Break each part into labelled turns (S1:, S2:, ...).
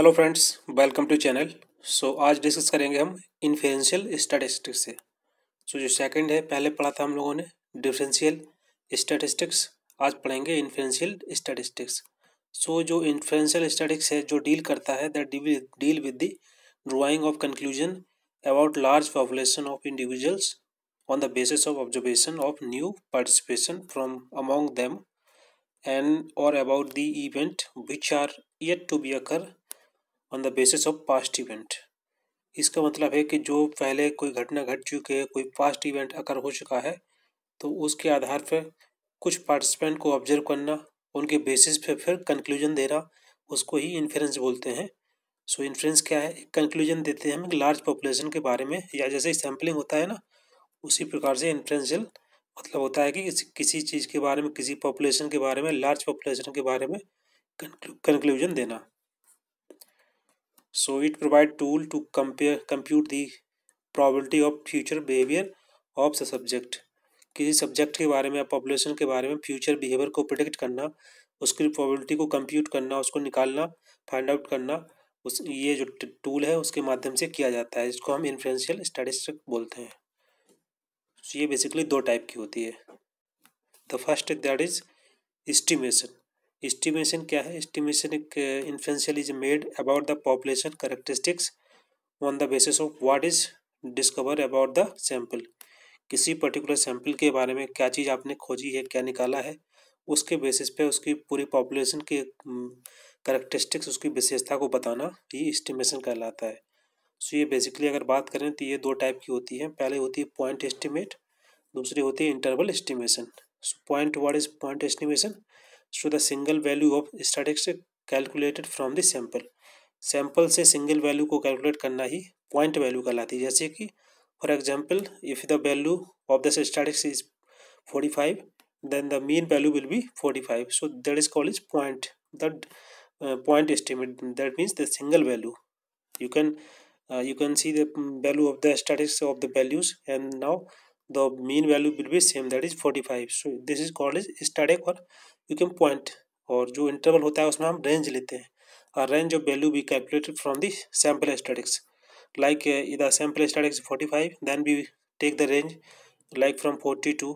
S1: Hello friends welcome to channel so आज discuss करेंगे हम इन्फ्लुएंशियल स्टैटिस्टिक्स से सो so, जो सेकंड है पहले पढ़ा था हम लोगों ने डिफरेंशियल स्टैटिस्टिक्स आज पढ़ेंगे इन्फ्लुएंशियल स्टैटिस्टिक्स सो जो इन्फ्लुएंशियल स्टैटिक्स है जो डील करता है that deal with the drawing of conclusion about large population of individuals on the basis of observation of new participation from among them and और about the event which are yet to be occur on the basis of past event इसका मतलब है कि जो पहले कोई घटना घट चुकी है कोई पास्ट इवेंट अकर हो चुका है तो उसके आधार पर कुछ पार्टिसिपेंट को ऑब्जर्व करना उनके बेसिस पे फिर कंक्लूजन देना उसको ही इन्फ्रेंस बोलते हैं सो so, इन्फ्रेंस क्या है कंक्लूजन देते हैं हम लार्ज पॉपुलेशन के बारे में या जैसे सैम्पलिंग होता है ना उसी प्रकार से इन्फ्रेंशियल मतलब होता है कि किसी चीज़ के बारे में किसी पॉपुलेशन के बारे में लार्ज पॉपुलेशन के बारे में कंक्लूजन देना so it provide tool to compare compute the probability of future behavior of the subject किसी सब्जेक्ट के बारे में या पॉपुलेशन के बारे में फ्यूचर बिहेवियर को प्रोडिक्ट करना उसकी प्रोबेबिलिटी को कंप्यूट करना उसको निकालना फाइंड आउट करना उस ये जो टूल है उसके माध्यम से किया जाता है इसको हम इन्फ्लुएंशियल स्टैटिस्टिक बोलते हैं ये बेसिकली दो टाइप की होती है the first that is estimation estimation क्या है एस्टिमेशन एक influential is made about the population characteristics on the basis of what is discover about the sample किसी पर्टिकुलर सैंपल के बारे में क्या चीज़ आपने खोजी है क्या निकाला है उसके बेसिस पे उसकी पूरी पॉपुलेशन की करेक्टरिस्टिक्स उसकी विशेषता को बताना ये एस्टिमेशन कहलाता है सो ये बेसिकली अगर बात करें तो ये दो टाइप की होती है पहले होती है पॉइंट एस्टिमेट दूसरी होती है interval estimation point word is point estimation show the single value of statistic calculated from the sample. Sample से single value को calculate करना ही point value कहलाती है जैसे कि for example if the value of the statistics is 45 then the mean value will be 45 so that is called as point that uh, point estimate that means the single value you can uh, you can see the mm, value of the statistics of the values and now the mean value will be same that is 45 so this is called as static or क्योंकि हम point और जो interval होता है उसमें हम range लेते हैं और रेंज ऑफ वैल्यू भी calculated from this sample statics like इधर sample statics forty five then we take the range like from forty to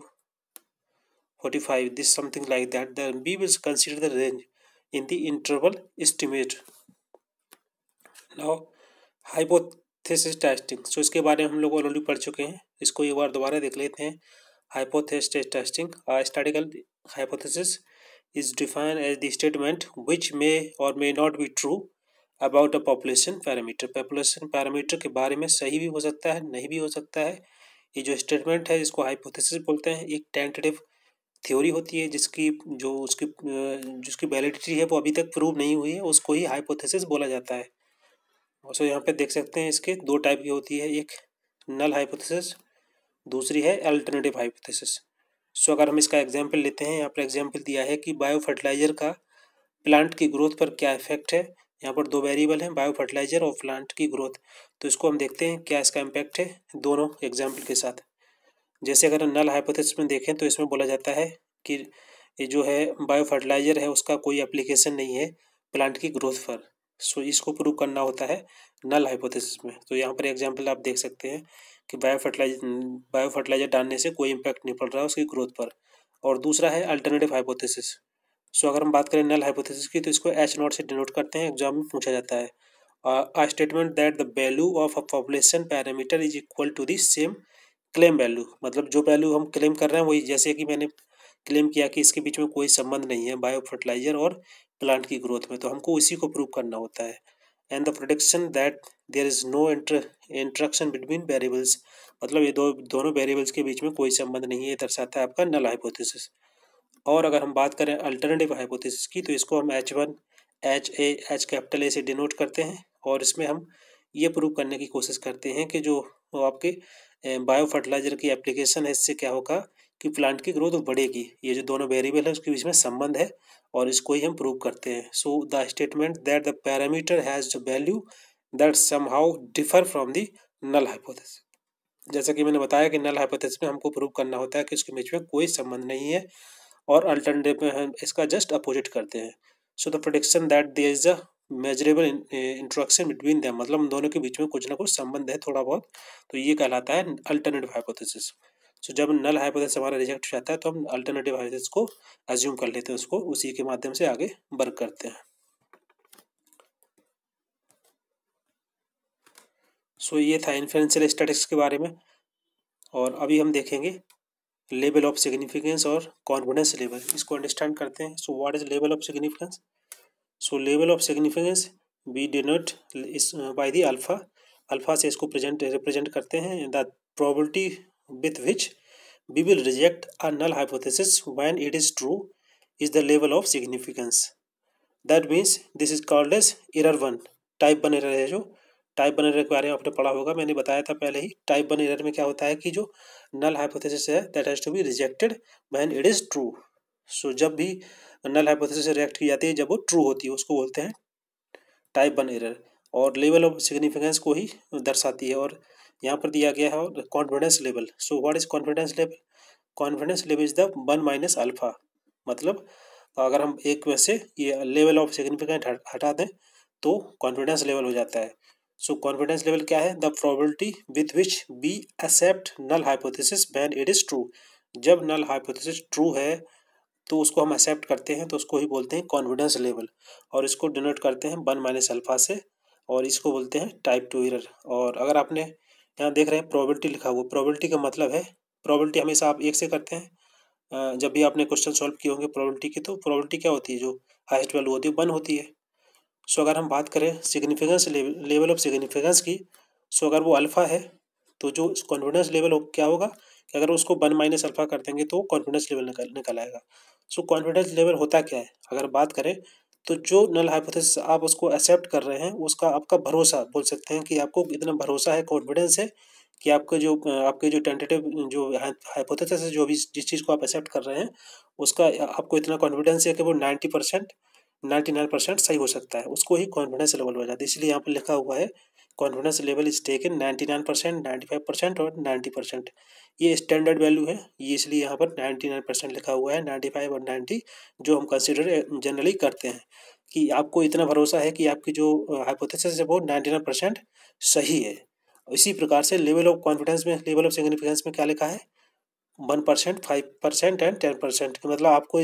S1: forty five this something like that then we will consider the range in the interval estimate now hypothesis testing so इसके बारे में हम लोग already पढ़ चुके हैं इसको एक बार दोबारा देख लेते हैं hypothesis testing statical hypothesis is defined as the statement which may or may not be true about a population parameter population parameter के बारे में सही भी हो सकता है नहीं भी हो सकता है ये जो स्टेटमेंट है इसको हाइपोथेसिस बोलते हैं एक टेंटेटिव थ्योरी होती है जिसकी जो उसकी जिसकी वैलिडिटी है वो अभी तक प्रूव नहीं हुई है उसको ही हाइपोथेसिस बोला जाता है सो यहाँ पे देख सकते हैं इसके दो टाइप की होती है एक नल हाइपोथेसिस दूसरी है अल्टरनेटिव हाइपोथेसिस सो अगर हम इसका एग्जाम्पल लेते हैं यहाँ पर एग्जाम्पल दिया है कि बायो फर्टिलाइजर का प्लांट की ग्रोथ पर क्या इफेक्ट है यहाँ पर दो वेरिएबल हैं बायो फर्टिलाइजर और प्लांट की ग्रोथ तो इसको हम देखते हैं क्या इसका इम्पैक्ट है दोनों एग्जाम्पल के साथ जैसे अगर नल हाइपोथेसिस में देखें तो इसमें बोला जाता है कि ये जो है बायो फर्टिलाइजर है उसका कोई एप्लीकेशन नहीं है प्लांट की ग्रोथ पर सो इसको प्रूव करना होता है नल हाइपोथेसिस में तो यहाँ पर एग्जाम्पल आप देख सकते हैं कि बायो फर्टिलाइजर बायो फर्टिलाइजर डालने से कोई इम्पैक्ट नहीं पड़ रहा है उसकी ग्रोथ पर और दूसरा है अल्टरनेटिव हाइपोथेसिस सो अगर हम बात करें नल हाइपोथेसिस की तो इसको एच नॉट से डिनोट करते हैं एग्जाम में पूछा जाता है a statement that the value of a population parameter is equal to the same claim value मतलब जो वैल्यू हम क्लेम कर रहे हैं वही जैसे कि मैंने क्लेम किया कि इसके बीच में कोई संबंध नहीं है बायो फर्टिलाइजर और प्लांट की ग्रोथ में तो हमको उसी को प्रूव करना होता है and the prediction that there is no interaction between variables मतलब ये दो दोनों वेरिएबल्स के बीच में कोई संबंध नहीं है दर्शाता है आपका नल हाइपोथेसिस और अगर हम बात करें अल्टरनेटिव हाइपोथेसिस की तो इसको हम H one H A H capital A से डिनोट करते हैं और इसमें हम ये प्रूव करने की कोशिश करते हैं कि जो आपके बायो फर्टिलाइज़र की एप्लीकेशन है इससे क्या होगा कि प्लांट की ग्रोथ बढ़ेगी ये जो दोनों वेरिएबल है उसके बीच में संबंध है और इसको ही हम प्रूव करते हैं so the statement that the parameter has value that somehow differ from the null hypothesis जैसा कि मैंने बताया कि नल हाइपोथेसिस में हमको प्रूव करना होता है कि उसके बीच में कोई संबंध नहीं है और अल्टरनेटिव में हम इसका जस्ट अपोजिट करते हैं so the prediction that there is a measurable interaction between them मतलब दोनों के बीच में कुछ ना कुछ संबंध है थोड़ा बहुत तो ये कहलाता है अल्टरनेटिव हाइपोथेसिस सो तो जब नल हाइपोथेसिस हमारा रिजेक्ट हो जाता है तो हम अल्टरनेटिव हाइपोथेसिस को एज्यूम कर लेते हैं उसको उसी के माध्यम से आगे वर्क करते हैं सो ये था इन्फ्लुएंशियल स्टैटिक्स के बारे में और अभी हम देखेंगे लेवल ऑफ सिग्निफिकेंस और कॉन्फिडेंस लेवल इसको अंडरस्टैंड करते हैं so what is level of significance so level of significance we denote by the alpha alpha से इसको प्रेजेंट रिप्रेजेंट करते हैं the probability with which we will reject a null hypothesis when it is true is the level of significance that means this is called as error one type one error है जो type बन एर के बारे में आपने पढ़ा होगा मैंने बताया था पहले ही टाइप बन एरर में क्या होता है कि जो नल हाइपोथेसिस है that has to be rejected when it is true so जब भी नल हाइपोथेसिस रिएक्ट की जाती है जब वो ट्रू होती है उसको बोलते हैं टाइप बन एरर और लेवल ऑफ सिग्निफिकेंस को ही दर्शाती है और यहाँ पर दिया गया है confidence level so what is confidence level confidence level is the one minus alpha मतलब तो अगर हम एक में से ये लेवल ऑफ सिग्निफिकेंट हटा दें तो कॉन्फिडेंस लेवल हो जाता है सो कॉन्फिडेंस लेवल क्या है the probability with which we accept null hypothesis when it is true जब नल हाइपोथिस ट्रू है तो उसको हम एक्सेप्ट करते हैं तो उसको ही बोलते हैं कॉन्फिडेंस लेवल और इसको डिनोट करते हैं वन माइनस अल्फा से और इसको बोलते हैं टाइप टू एरर और अगर आपने यहाँ देख रहे हैं प्रोबेबिलिटी लिखा हुआ प्रोबेबिलिटी का मतलब है प्रोबेबिलिटी हमेशा आप एक से करते हैं जब भी आपने क्वेश्चन सॉल्व किए होंगे प्रोबेबिलिटी की तो प्रोबेबिलिटी क्या होती है जो हाइस्ट वैल्यू होती है वन होती है सो अगर हम बात करें सिग्निफिकेंस लेवल ऑफ सिग्निफिकेंस की सो अगर वो अल्फ़ा है तो जो कॉन्फिडेंस लेवल हो, क्या होगा कि अगर उसको वन माइनस अल्फ़ा कर देंगे तो कॉन्फिडेंस लेवल निकल निकल आएगा सो कॉन्फिडेंस लेवल होता क्या है अगर बात करें तो जो नल हाइपोथेसिस आप उसको एक्सेप्ट कर रहे हैं उसका आपका भरोसा बोल सकते हैं कि आपको इतना भरोसा है कॉन्फिडेंस है कि आपके जो आपके जो टेंटेटिव जो हाइपोथेसिस है जो भी जिस चीज़ को आप एक्सेप्ट कर रहे हैं उसका आपको इतना कॉन्फिडेंस है कि वो ninety percent ninety nine percent सही हो सकता है उसको ही कॉन्फिडेंस लेवल हो जाता है इसलिए यहाँ पर लिखा हुआ है confidence level is taken ninety nine percent ninety five percent और नाइन्टी परसेंट ये स्टैंडर्ड वैल्यू है ये इसलिए यहाँ पर नाइन्टी नाइन परसेंट लिखा हुआ है नाइन्टी फाइव और नाइन्टी जो हम कंसिडर जनरली करते हैं कि आपको इतना भरोसा है कि आपकी जो हाइपोथेसिस है वो नाइन्टी नाइन परसेंट सही है इसी प्रकार से लेवल ऑफ कॉन्फिडेंस में लेवल ऑफ सिग्निफिकेंस में क्या लिखा है one percent five percent and ten percent मतलब आपको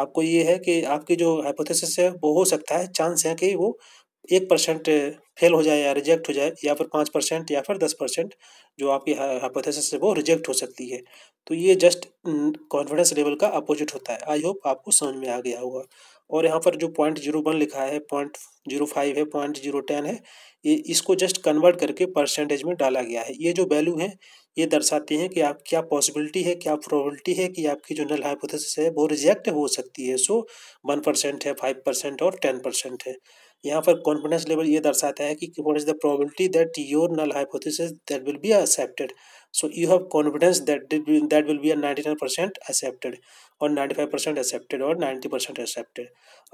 S1: आपको ये है कि आपकी जो हाइपोथेसिस है वो हो सकता है चांस है कि वो एक परसेंट फेल हो जाए या रिजेक्ट हो जाए या फिर पाँच परसेंट या फिर दस परसेंट जो आपकी हाइपोथेसिस है वो रिजेक्ट हो सकती है तो ये जस्ट कॉन्फिडेंस लेवल का अपोजिट होता है आई होप आपको समझ में आ गया होगा और यहाँ पर जो पॉइंट जीरो वन लिखा है पॉइंट जीरो फाइव है पॉइंट जीरो टेन है ये इसको जस्ट कन्वर्ट करके परसेंटेज में डाला गया है ये जो वैल्यू है ये दर्शाते हैं कि आप क्या पॉसिबिलिटी है क्या प्रोबेबिलिटी है कि आपकी जो नल हाइपोथेसिस है वो रिजेक्ट हो सकती है सो वन परसेंट है फाइव परसेंट और टेन परसेंट है यहाँ पर कॉन्फिडेंस लेवल ये दर्शाता है कि what is the probability that your null hypothesis that will be accepted so you have confidence that that will be ninety nine percent accepted और नाइन्टी फाइव परसेंट एक्सेप्टेड और ninety percent accepted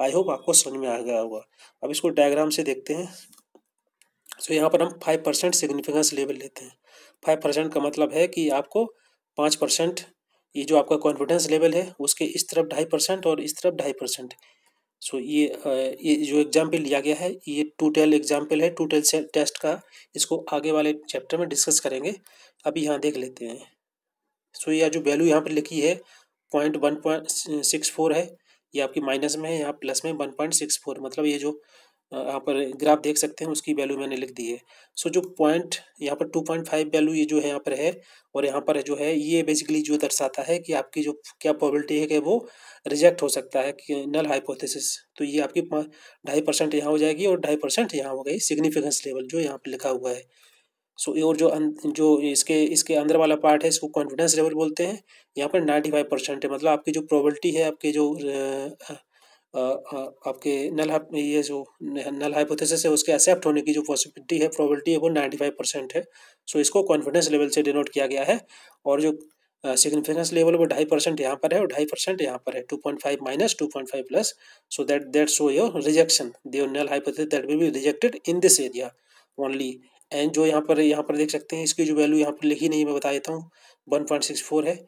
S1: I hope आपको समझ में आ गया होगा अब इसको diagram से देखते हैं सो so, यहाँ पर हम फाइव परसेंट सिग्निफिकेंस लेवल लेते हैं फाइव परसेंट का मतलब है कि आपको पाँच परसेंट ये जो आपका कॉन्फिडेंस लेवल है उसके इस तरफ ढाई परसेंट और इस तरफ ढाई परसेंट सो ये ये जो एग्जाम्पल लिया गया है ये टू टेल एग्जाम्पल है टू टेल टेस्ट का इसको आगे वाले चैप्टर में डिस्कस करेंगे अभी यहाँ देख लेते हैं सो so, यह जो वैल्यू यहाँ पर लिखी है point one point six four है ये आपकी माइनस में है यहाँ प्लस में वन पॉइंट सिक्स फोर मतलब ये जो यहाँ पर ग्राफ देख सकते हैं उसकी वैल्यू मैंने लिख दी है सो जो पॉइंट यहाँ पर टू पॉइंट फाइव वैल्यू ये जो है यहाँ पर है और यहाँ पर जो है ये बेसिकली जो दर्शाता है कि आपकी जो क्या प्रॉबिलिटी है कि वो रिजेक्ट हो सकता है कि नल हाइपोथेसिस तो ये आपकी ढाई परसेंट यहाँ हो जाएगी और ढाई परसेंट यहाँ हो गई सिग्निफिकेंस लेवल जो यहाँ पर लिखा हुआ है सो so, और जो अं, जो इसके इसके अंदर वाला पार्ट है इसको कॉन्फिडेंस लेवल बोलते हैं यहाँ पर नाइन्टी फाइव परसेंट है मतलब आपकी जो प्रोबेबिलिटी है आपके जो आपके नल ये जो नल हाइपोथेसिस है उसके एक्सेप्ट होने की जो पॉसिबिलिटी है प्रोबेबिलिटी है वो नाइन्टी फाइव परसेंट है सो इसको कॉन्फिडेंस लेवल से डिनोट किया गया है और जो सिग्निफिकेंस लेवल वो ढाई परसेंट यहाँ पर है और ढाई परसेंट यहाँ पर है two point five minus two point five plus so that that show your rejection there null hypothesis that will be rejected in this area only and जो यहाँ पर यहाँ पर देख सकते हैं इसकी जो वैल्यू यहाँ पर लिखी नहीं मैं बता देता हूँ वन पॉइंट सिक्स फोर है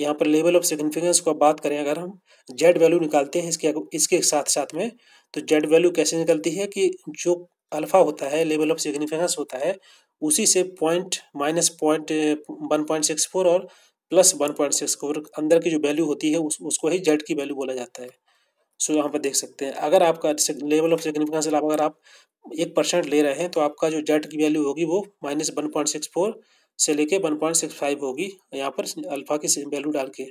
S1: यहाँ पर लेवल ऑफ सिग्निफिकेंस को बात करें अगर हम जेड वैल्यू निकालते हैं इसके इसके साथ साथ में तो जेड वैल्यू कैसे निकलती है कि जो अल्फा होता है लेवल ऑफ सिग्निफिकेंस होता है उसी से point minus point one point six four और plus one point six four अंदर की जो वैल्यू होती है उस उसको ही जेड की वैल्यू बोला जाता है सो यहाँ पर देख सकते हैं अगर आपका लेवल ऑफ सिग्निफिकेंस अगर आप एक परसेंट ले रहे हैं तो आपका जो जेड की वैल्यू होगी वो minus one point six four से लेके वन पॉइंट सिक्स फाइव होगी यहाँ पर अल्फ़ा की वैल्यू डाल के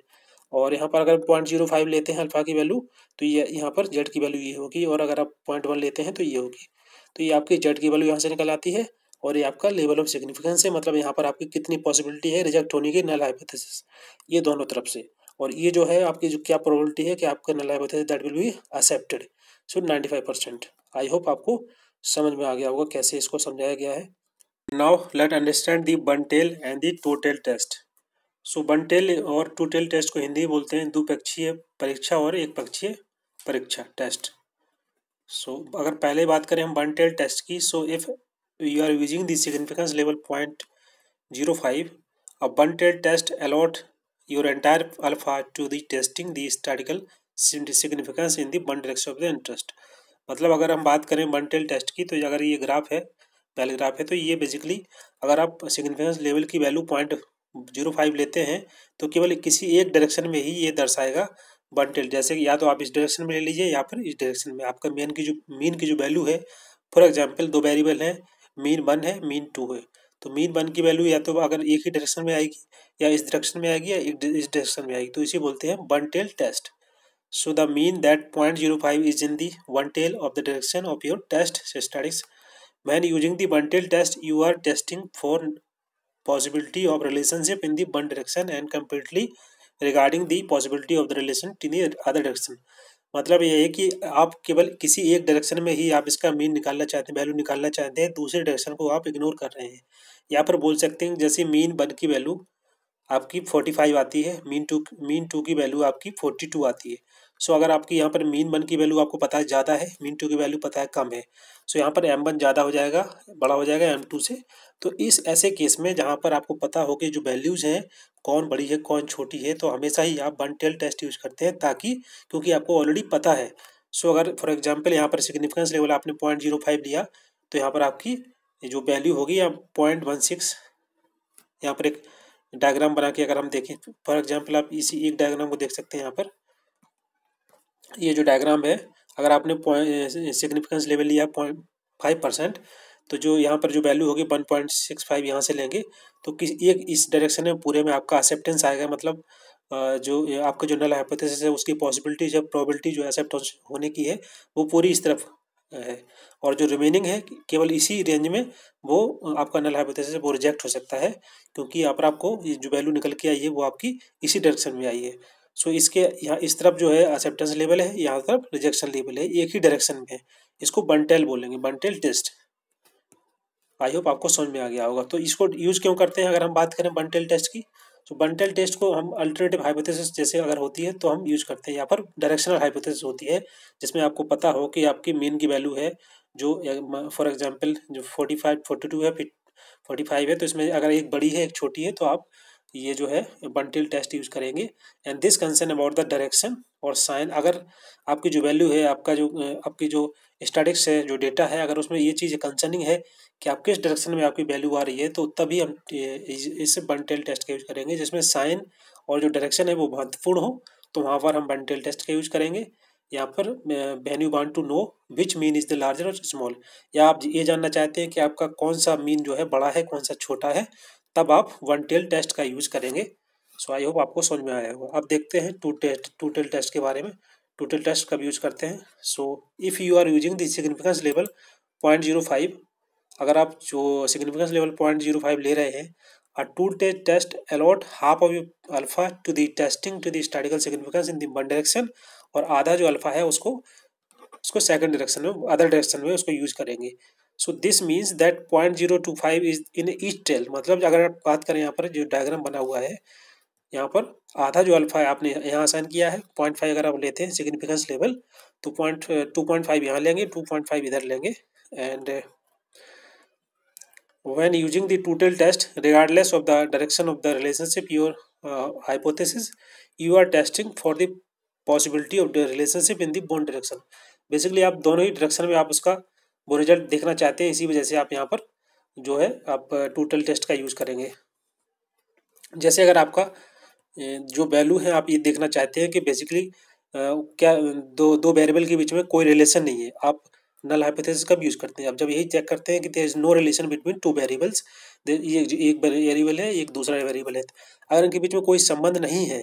S1: और यहाँ पर अगर पॉइंट जीरो फाइव लेते हैं अल्फ़ा की वैल्यू तो ये यह, यहाँ पर जेड की वैल्यू ये होगी और अगर आप पॉइंट वन लेते हैं तो ये होगी तो ये आपकी जेड की वैल्यू यहाँ से निकल आती है और ये आपका लेवल ऑफ सिग्निफिकेंस है मतलब यहाँ पर आपकी कितनी पॉसिबिलिटी है रिजेक्ट होने की नल हाइपोथेसिस ये दोनों तरफ से और ये जो है आपकी जो क्या प्रोबेबिलिटी है कि आपका null hypothesis that will be accepted so ninety five percent I hope आपको समझ में आ गया होगा कैसे इसको समझाया गया है Now let understand the buntail and the two tail test. So so, बनटेल और टू टेल टेस्ट को हिंदी में बोलते हैं द्विपक्षीय परीक्षा और एक पक्षीय परीक्षा टेस्ट सो so, अगर पहले बात करें हम बनटेल टेस्ट की so if you are using the significance level point zero five a one tail test allot your entire alpha to the testing the statistical significance in the one direction of the interest मतलब अगर हम बात करें बनटेल test की तो अगर ये graph है पहले ग्राफ है तो ये बेसिकली अगर आप सिग्निफिकेंस लेवल की वैल्यू पॉइंट जीरो फाइव लेते हैं तो केवल किसी एक डायरेक्शन में ही ये दर्शाएगा वन टेल जैसे कि या तो आप इस डायरेक्शन में ले लीजिए या फिर इस डायरेक्शन में आपका मेन की जो मीन की जो वैल्यू है फॉर एग्जाम्पल दो वेरिएबल हैं मीन वन है मीन टू है तो मीन वन की वैल्यू या तो अगर एक ही डायरेक्शन में आएगी या इस डायरेक्शन में आएगी या इस डायरेक्शन में आएगी तो इसी बोलते हैं one tail test so the mean that point zero five is in the one tail of the direction of your test studies when using the bundle test you are testing for possibility of relationship in the one direction and completely regarding the possibility of the relation in the other direction मतलब ये है कि आप केवल किसी एक direction में ही आप इसका मीन निकालना चाहते हैं वैल्यू निकालना चाहते हैं दूसरे डायरेक्शन को आप इग्नोर कर रहे हैं यहाँ पर बोल सकते हैं जैसे मीन वन की वैल्यू आपकी फोर्टी फाइव आती है मीन टू मीन टू की वैल्यू आपकी फोर्टी टू आती है सो अगर आपकी यहाँ पर मीन वन की वैल्यू आपको पता है ज़्यादा है मीन टू की वैल्यू पता है कम है सो यहाँ पर एम वन ज़्यादा हो जाएगा बड़ा हो जाएगा एम टू से तो इस ऐसे केस में जहाँ पर आपको पता हो कि जो वैल्यूज़ हैं कौन बड़ी है कौन छोटी है तो हमेशा ही आप वन टेल टेस्ट यूज़ करते हैं ताकि क्योंकि आपको ऑलरेडी पता है सो so, अगर फॉर एग्जाम्पल यहाँ पर सिग्निफिकेंस लेवल आपने पॉइंट जीरो फाइव लिया तो यहाँ पर आपकी जो वैल्यू होगी या पॉइंट वन सिक्स यहाँ पर एक डायग्राम बना के अगर हम देखें फॉर एग्जाम्पल आप इसी एक डायग्राम को देख सकते हैं यहाँ पर ये जो डायग्राम है अगर आपने सिग्निफिकेंस लेवल लिया पॉइंट फाइव परसेंट तो जो यहाँ पर जो वैल्यू होगी वन पॉइंट सिक्स फाइव यहाँ से लेंगे तो किस एक इस डायरेक्शन में पूरे में आपका एक्सेप्टेंस आएगा मतलब जो आपका जो नल हाइपोथेसिस है उसकी पॉसिबिलिटी जब प्रोबेबिलिटी जो एक्सेप्ट होने की है वो पूरी इस तरफ है और जो रिमेनिंग है केवल इसी रेंज में वो आपका नल हाइपोथेसिस वो रिजेक्ट हो सकता है क्योंकि यहाँ पर आपको जो वैल्यू निकल के आई है वो आपकी इसी डायरेक्शन में आई है सो so, इसके यहाँ इस तरफ जो है एक्सेप्टेंस लेवल है यहाँ तरफ रिजेक्शन लेवल है एक ही डायरेक्शन में है इसको बंटेल बोलेंगे बंटेल टेस्ट आई होप आपको समझ में आ गया होगा तो इसको यूज क्यों करते हैं अगर हम बात करें बंटेल टेस्ट की तो बंटेल टेस्ट को हम अल्टरनेटिव हाइपोथेसिस जैसे अगर होती है तो हम यूज करते हैं यहाँ पर डायरेक्शनल हाइपोथेसिस होती है जिसमें आपको पता हो कि आपकी मेन की वैल्यू है जो फॉर एग्जाम्पल जो फोर्टी फाइव फोर्टी टू है फोर्टी फाइव है तो इसमें अगर एक बड़ी है एक छोटी है तो आप ये जो है बंटिल टेस्ट यूज करेंगे and this concern about the direction और साइन अगर आपकी जो वैल्यू है आपका जो आपकी जो स्टैटिक्स है जो डेटा है अगर उसमें ये चीज़ कंसर्निंग है कि आप किस डायरेक्शन में आपकी वैल्यू आ रही है तो तभी हम इस बंटेल टेस्ट का यूज करेंगे जिसमें साइन और जो डायरेक्शन है वो महत्वपूर्ण हो तो वहाँ पर हम बंटेल टेस्ट का यूज करेंगे यहाँ पर when you want to know which mean is the larger or small या आप ये जानना चाहते हैं कि आपका कौन सा मीन जो है बड़ा है कौन सा छोटा है तब आप वन टेल टेस्ट का यूज करेंगे सो आई होप आपको समझ में आया होगा अब देखते हैं two test two tail test के बारे में टू टेल टेस्ट कब यूज करते हैं so if you are using the significance level point zero five अगर आप जो significance level point zero five ले रहे हैं और two tail test allot half of alpha to the testing to the statistical significance in one direction और आधा जो अल्फा है उसको उसको सेकंड डायरेक्शन में अदर डायरेक्शन में उसको यूज करेंगे so this means that point zero two five is in each tail मतलब अगर आप बात करें यहाँ पर जो डायग्राम बना हुआ है यहाँ पर आधा जो अल्फा आपने यहाँ साइन किया है पॉइंट फाइव अगर आप लेते हैं सिग्निफिकेंस लेवल तो पॉइंट टू पॉइंट फाइव यहाँ लेंगे टू पॉइंट फाइव इधर लेंगे and when using the total test regardless of the direction of the relationship your hypothesis you are testing for the possibility of the relationship in the both direction basically आप दोनों ही direction में आप उसका वो result देखना चाहते हैं इसी वजह से आप यहाँ पर जो है आप टोटल टेस्ट का यूज़ करेंगे जैसे अगर आपका जो वैल्यू है आप ये देखना चाहते हैं कि बेसिकली क्या दो दो वेरिएबल के बीच में कोई रिलेशन नहीं है आप नल हाइपोथेसिस कब यूज़ करते हैं अब जब यही चेक करते हैं कि there is no relation between two variables ये एक वेरिएबल है एक दूसरा वेरिएबल है अगर इनके बीच में कोई संबंध नहीं है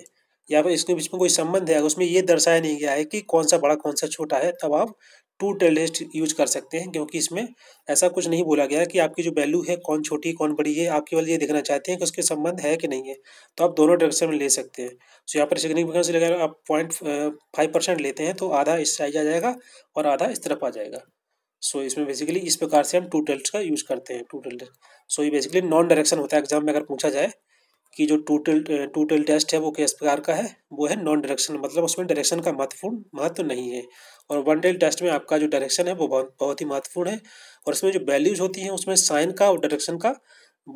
S1: या फिर इसके बीच में कोई संबंध है उसमें ये दर्शाया नहीं गया है कि कौन सा बड़ा कौन सा छोटा है तब आप टू टेल लिस्ट यूज कर सकते हैं क्योंकि इसमें ऐसा कुछ नहीं बोला गया कि आपकी जो वैल्यू है कौन छोटी कौन बड़ी है आप केवल ये देखना चाहते हैं कि उसके संबंध है कि नहीं है तो आप दोनों डायरेक्शन में ले सकते हैं सो यहाँ पर सिग्निफिकेंस लेकर आप पॉइंट फाइव परसेंट लेते हैं तो आधा इस साइज आ जाएगा और आधा इस तरफ आ जाएगा सो इसमें बेसिकली इस प्रकार से हम टू टेल्ट का यूज करते हैं टू टेल्ट सो ये बेसिकली नॉन डायरेक्शन होता है एग्जाम में अगर पूछा जाए कि जो टोटल टोटल टेस्ट है वो किस प्रकार का है वो है नॉन डायरेक्शन मतलब उसमें डायरेक्शन का महत्वपूर्ण महत्व नहीं है और वन डेल टेस्ट में आपका जो डायरेक्शन है वो बहुत बहुत ही महत्वपूर्ण है और उसमें जो वैल्यूज होती हैं उसमें साइन का और डायरेक्शन का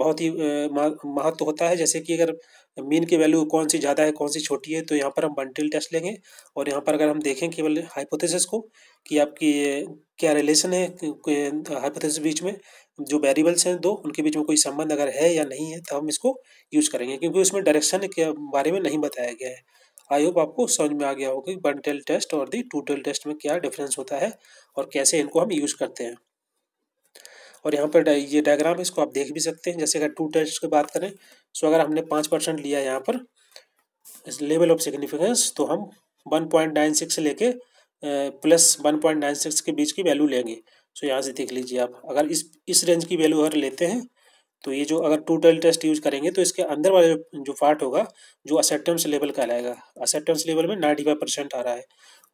S1: बहुत ही महत्व होता है जैसे कि अगर मीन की वैल्यू कौन सी ज़्यादा है कौन सी छोटी है तो यहाँ पर हम वन डेल टेस्ट लेंगे और यहाँ पर अगर हम देखें केवल हाइपोथेसिस को कि आपकी क्या रिलेशन है हाइपोथेसिस बीच में जो वेरिएबल्स हैं दो उनके बीच में कोई संबंध अगर है या नहीं है तो हम इसको यूज करेंगे क्योंकि उसमें डायरेक्शन के बारे में नहीं बताया गया है आई होप आपको समझ में आ गया होगा कि वन टेल टेस्ट और दी टू टेल टेस्ट में क्या डिफरेंस होता है और कैसे इनको हम यूज करते हैं और यहाँ पर ये डायग्राम है इसको आप देख भी सकते हैं जैसे अगर टू टेस्ट की बात करें सो तो अगर हमने पाँच परसेंट लिया यहाँ पर इस लेवल ऑफ सिग्निफिकेंस तो हम वन पॉइंट नाइन सिक्स से लेके plus one point nine six के बीच की वैल्यू लेंगे सो तो यहाँ से देख लीजिए आप अगर इस इस रेंज की वैल्यू अगर लेते हैं तो ये जो अगर टू टेल टेस्ट यूज करेंगे तो इसके अंदर वाला जो पार्ट होगा जो असेप्टेंस लेवल कहलाएगा असेप्टेंस लेवल में नाइन्टी फाइव परसेंट आ रहा है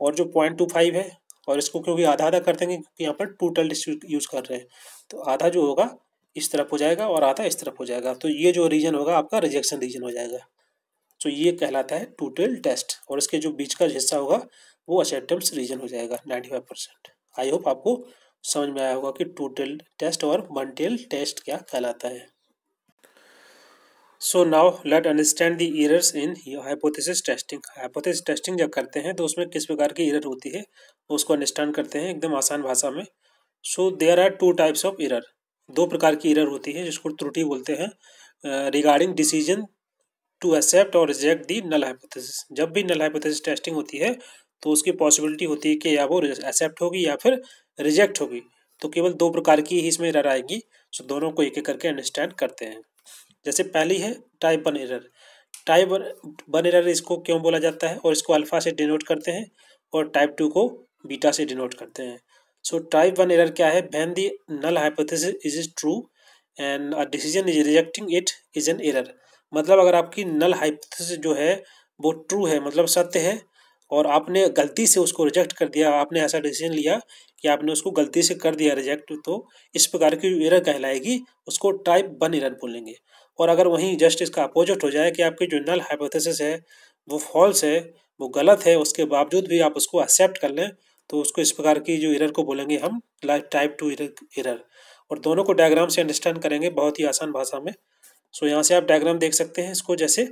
S1: और जो पॉइंट टू फाइव है और इसको क्योंकि आधा आधा कर देंगे क्योंकि यहाँ पर टू टेल टेस्ट यूज कर रहे हैं तो आधा जो होगा इस तरफ हो जाएगा और आधा इस तरफ हो जाएगा तो ये जो रीजन होगा आपका रिजेक्शन रीजन हो जाएगा तो ये कहलाता है टू टेल टेस्ट और इसके जो बीच का हिस्सा होगा वो असेप्टेंस रीजन हो जाएगा ninety five percent I hope आपको समझ में आया होगा कि टू टेल टेस्ट और वन टेल टेस्ट क्या कहलाता है so now let understand the errors in hypothesis testing hypothesis testing जब करते हैं तो उसमें किस प्रकार की इरर होती है उसको अंडरस्टैंड करते हैं एकदम आसान भाषा में so there are two types of error दो प्रकार की इरर होती है जिसको त्रुटि बोलते हैं regarding decision to accept or reject the null hypothesis जब भी नल हाइपोथेसिस टेस्टिंग होती है तो उसकी पॉसिबिलिटी होती है कि या वो एक्सेप्ट होगी या फिर रिजेक्ट होगी तो केवल दो प्रकार की ही इसमें एरर आएगी सो दोनों को एक एक करके अंडरस्टैंड करते हैं जैसे पहली है type one error type one error इसको क्यों बोला जाता है और इसको अल्फ़ा से डिनोट करते हैं और टाइप टू को बीटा से डिनोट करते हैं सो टाइप वन एरर क्या है when the null hypothesis is is true and a decision is rejecting it is an error मतलब अगर आपकी नल हाइपोथिस जो है वो ट्रू है मतलब सत्य है और आपने गलती से उसको रिजेक्ट कर दिया आपने ऐसा डिसीजन लिया कि आपने उसको गलती से कर दिया रिजेक्ट तो इस प्रकार की एरर कहलाएगी उसको टाइप वन एरर बोलेंगे और अगर वहीं जस्ट इसका अपोजिट हो जाए कि आपकी जो नल हाइपोथेसिस है वो फॉल्स है वो गलत है उसके बावजूद भी आप उसको एक्सेप्ट कर लें तो उसको इस प्रकार की जो एरर को बोलेंगे हम टाइप टू एरर और दोनों को डायग्राम से अंडरस्टैंड करेंगे बहुत ही आसान भाषा में सो यहाँ से आप डायग्राम देख सकते हैं इसको जैसे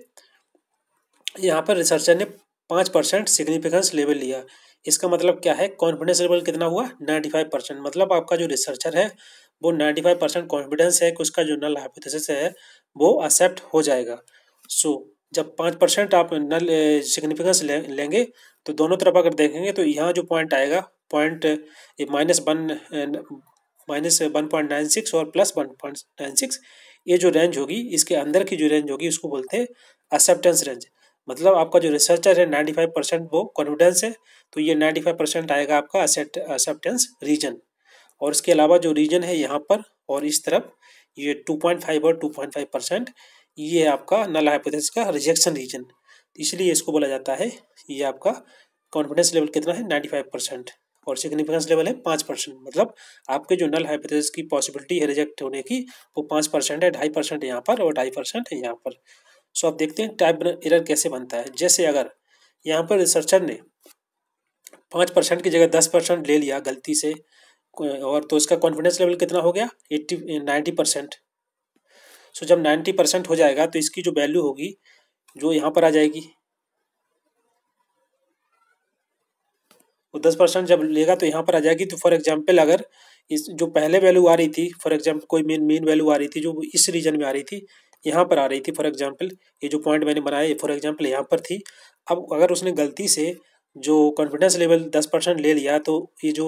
S1: यहाँ पर रिसर्चर ने पाँच परसेंट सिग्निफिकेंस लेवल लिया इसका मतलब क्या है कॉन्फिडेंस लेवल कितना हुआ नाइन्टी फाइव परसेंट मतलब आपका जो रिसर्चर है वो नाइन्टी फाइव परसेंट कॉन्फिडेंस है कि उसका जो नल हाइपोथेसिस है वो एक्सेप्ट हो जाएगा सो so, जब पाँच परसेंट आप नल सिग्निफिकेंस ले, लेंगे तो दोनों तरफ अगर देखेंगे तो यहाँ जो पॉइंट आएगा point minus one minus one point nine six और plus one point nine six ये जो रेंज होगी इसके अंदर की जो रेंज होगी उसको बोलते हैं एक्सेप्टेंस रेंज मतलब आपका जो रिसर्चर है 95 परसेंट वो कॉन्फिडेंस है तो ये 95 परसेंट आएगा आपका एक्सेप्टेंस रीजन और इसके अलावा जो रीजन है यहाँ पर और इस तरफ ये 2.5 और 2.5 परसेंट ये आपका नल हाइपोथेसिस का रिजेक्शन रीजन इसलिए इसको बोला जाता है ये आपका कॉन्फिडेंस लेवल कितना है फाइव परसेंट और सिग्निफिकेंस लेवल है पाँच परसेंट मतलब आपके जो नल हाइपोथेसिस की पॉसिबिलिटी है रिजेक्ट होने की वो पाँच परसेंट है ढाई परसेंट यहाँ पर और ढाई परसेंट है यहाँ पर सो आप देखते हैं टाइप एरर कैसे बनता है जैसे अगर यहाँ पर रिसर्चर ने पाँच परसेंट की जगह दस परसेंट ले लिया गलती से और तो इसका कॉन्फिडेंस लेवल कितना हो गया एट्टी नाइन्टी परसेंट सो जब नाइन्टी परसेंट हो जाएगा तो इसकी जो वैल्यू होगी जो यहाँ पर आ जाएगी वो दस परसेंट जब लेगा तो यहाँ पर आ जाएगी तो फॉर एग्जाम्पल अगर इस जो पहले वैल्यू आ रही थी फॉर एग्जाम्पल कोई मेन मेन वैल्यू आ रही थी जो इस रीजन में आ रही थी यहाँ पर आ रही थी फॉर एग्जाम्पल ये जो पॉइंट मैंने बनाया फॉर एग्जाम्पल यहाँ पर थी अब अगर उसने गलती से जो कॉन्फिडेंस लेवल दस परसेंट ले लिया तो ये जो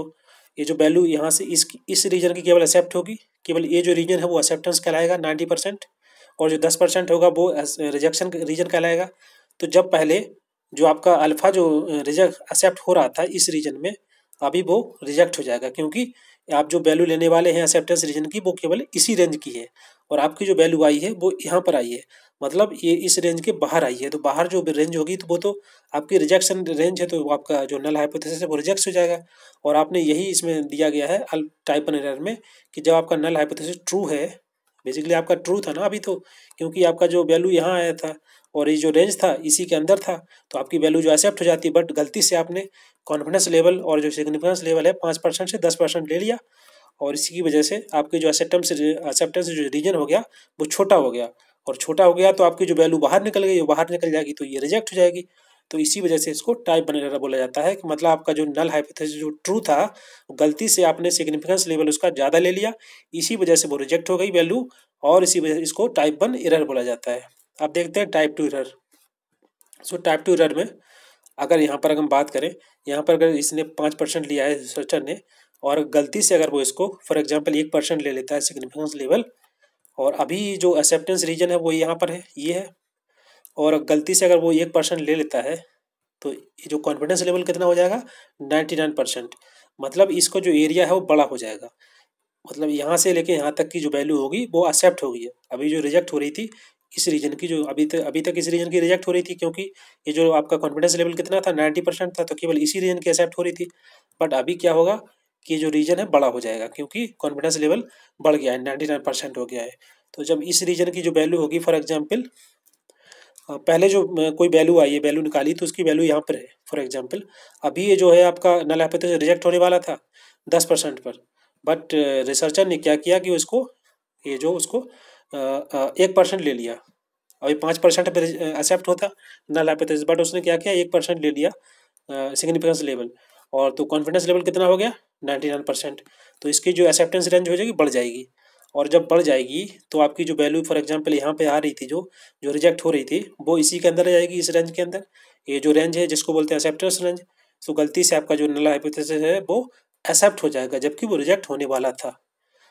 S1: ये जो वैल्यू यहाँ से इस इस रीजन की केवल एक्सेप्ट होगी केवल ये जो रीजन है वो एक्सेप्टेंस कहलाएगा नाइन्टी परसेंट और जो दस परसेंट होगा वो रिजेक्शन रीजन कहलाएगा तो जब पहले जो आपका अल्फ़ा जो रिजेक्ट एक्सेप्ट हो रहा था इस रीजन में अभी वो रिजेक्ट हो जाएगा क्योंकि आप जो वैल्यू लेने वाले हैं एक्सेप्टेंस रीजन की वो केवल इसी रेंज की है और आपकी जो वैल्यू आई है वो यहाँ पर आई है मतलब ये इस रेंज के बाहर आई है तो बाहर जो रेंज होगी तो वो तो आपकी रिजेक्शन रेंज है तो आपका जो नल हाइपोथेसिस है वो रिजेक्ट हो जाएगा और आपने यही इसमें दिया गया है टाइप टाइपन एरर में कि जब आपका नल हाइपोथेसिस ट्रू है बेसिकली आपका ट्रू था ना अभी तो क्योंकि आपका जो वैल्यू यहाँ आया था और ये जो रेंज था इसी के अंदर था तो आपकी वैल्यू जो एक्सेप्ट हो जाती है बट गलती से आपने कॉन्फिडेंस लेवल और जो सिग्निफिकेंस लेवल है पाँच परसेंट से दस परसेंट ले लिया और इसी की वजह से आपके जो एक्सेप्टेंस असेप्टेंस जो रीजन हो गया वो छोटा हो गया और छोटा हो गया तो आपकी जो वैल्यू बाहर निकल गई बाहर निकल जाएगी तो ये रिजेक्ट हो जाएगी तो इसी वजह से इसको टाइप बन रहना बोला जाता है कि मतलब आपका जो नल हाइपोथेसिस जो ट्रू था गलती से आपने सिग्निफिकेंस लेवल उसका ज़्यादा ले लिया इसी वजह से वो रिजेक्ट हो गई वैल्यू और इसी वजह से इसको टाइप वन एरर बोला जाता है आप देखते हैं type two error so type two error में अगर यहाँ पर हम बात करें यहाँ पर अगर इसने पाँच परसेंट लिया है रिसर्चर ने और गलती से अगर वो इसको फॉर एग्जाम्पल एक परसेंट ले लेता है सिग्निफिकेंस लेवल और अभी जो एक्सेप्टेंस रीजन है वो यहाँ पर है ये है और गलती से अगर वो एक परसेंट ले लेता है तो ये जो कॉन्फिडेंस लेवल कितना हो जाएगा नाइन्टी नाइन परसेंट मतलब इसको जो एरिया है वो बड़ा हो जाएगा मतलब यहाँ से लेके यहाँ तक की जो वैल्यू होगी वो एक्सेप्ट होगी अभी जो रिजेक्ट हो रही थी इस रीजन की जो अभी तक अभी तक इस रीजन की रिजेक्ट हो रही थी क्योंकि ये जो आपका कॉन्फिडेंस लेवल कितना था नाइन्टी परसेंट था तो केवल इसी रीजन की एक्सेप्ट हो रही थी बट अभी क्या होगा कि जो रीजन है बड़ा हो जाएगा क्योंकि कॉन्फिडेंस लेवल बढ़ गया है नाइन्टी नाइन परसेंट हो गया है तो जब इस रीजन की जो वैल्यू होगी फॉर एग्जाम्पल पहले जो कोई वैल्यू आई है वैल्यू निकाली तो उसकी वैल्यू यहाँ पर है फॉर एग्जाम्पल अभी ये जो है आपका नल हाइपोथेसिस रिजेक्ट होने वाला था दस परसेंट पर बट रिसर्चर ने क्या किया कि उसको ये जो उसको एक परसेंट ले लिया अभी पाँच परसेंट पर एक्सेप्ट होता नल हाइपोथेसिस बट उसने क्या किया एक परसेंट ले लिया सिग्निफिकेंस लेवल और तो कॉन्फिडेंस लेवल कितना हो गया नाइन्टी नाइन परसेंट तो इसकी जो एक्सेप्टेंस रेंज हो जाएगी बढ़ जाएगी और जब बढ़ जाएगी तो आपकी जो वैल्यू फॉर एग्जांपल यहाँ पे आ रही थी जो जो रिजेक्ट हो रही थी वो इसी के अंदर आ जाएगी इस रेंज के अंदर ये जो रेंज है जिसको बोलते हैं एक्सेप्टेंस रेंज तो गलती से आपका जो नला हाइपोथिस है वो एक्सेप्ट हो जाएगा जबकि वो रिजेक्ट होने वाला था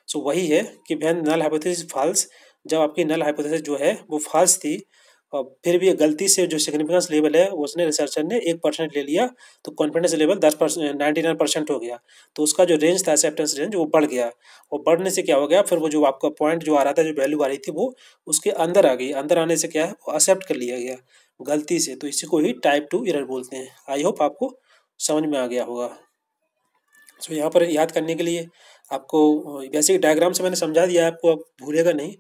S1: सो so, वही है कि बहन नल हाइपोथेसिस फॉल्स जब आपकी नल हाइपोथेसिस जो है वो फॉल्स थी और फिर भी गलती से जो सिग्निफिकेंस लेवल है उसने रिसर्चर ने एक परसेंट ले लिया तो कॉन्फिडेंस लेवल दस परसेंट नाइन्टी नाइन परसेंट हो गया तो उसका जो रेंज था एक्सेप्टेंस रेंज वो बढ़ गया और बढ़ने से क्या हो गया फिर वो जो आपका पॉइंट जो आ रहा था जो वैल्यू आ रही थी वो उसके अंदर आ गई अंदर आने से क्या है वो एक्सेप्ट कर लिया गया गलती से तो इसी को ही टाइप टू इरर बोलते हैं आई होप आपको समझ में आ गया होगा सो यहाँ पर याद करने के लिए आपको बेसिक डायग्राम से मैंने समझा दिया आपको आप भूलेगा नहीं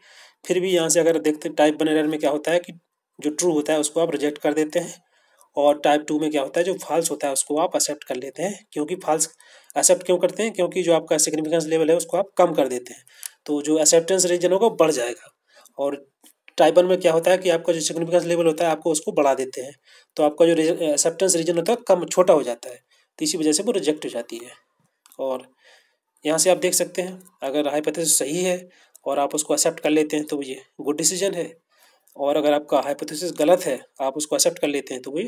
S1: फिर भी यहाँ से अगर देखते टाइप बन एरर में क्या होता है कि जो ट्रू होता है उसको आप रिजेक्ट कर देते हैं और टाइप टू में क्या होता है जो फॉल्स होता है उसको आप एक्सेप्ट कर लेते हैं क्योंकि फॉल्स एक्सेप्ट क्यों करते हैं क्योंकि जो आपका सिग्निफिकेंस लेवल है उसको आप कम कर देते हैं तो जो एक्सेप्टेंस रीजन होगा बढ़ जाएगा और टाइप वन में क्या होता है कि आपका जो सिग्निफिकेंस लेवल होता है आपको उसको बढ़ा देते हैं तो आपका जो एक्सेप्टेंस रीजन होता है कम छोटा हो जाता है तो इसी वजह से वो रिजेक्ट हो जाती है और यहाँ से आप देख सकते हैं अगर हाइपोथेसिस सही है और आप उसको एक्सेप्ट कर लेते हैं तो ये गुड डिसीजन है और अगर आपका हाइपोथेसिस गलत है आप उसको एक्सेप्ट कर लेते हैं तो वो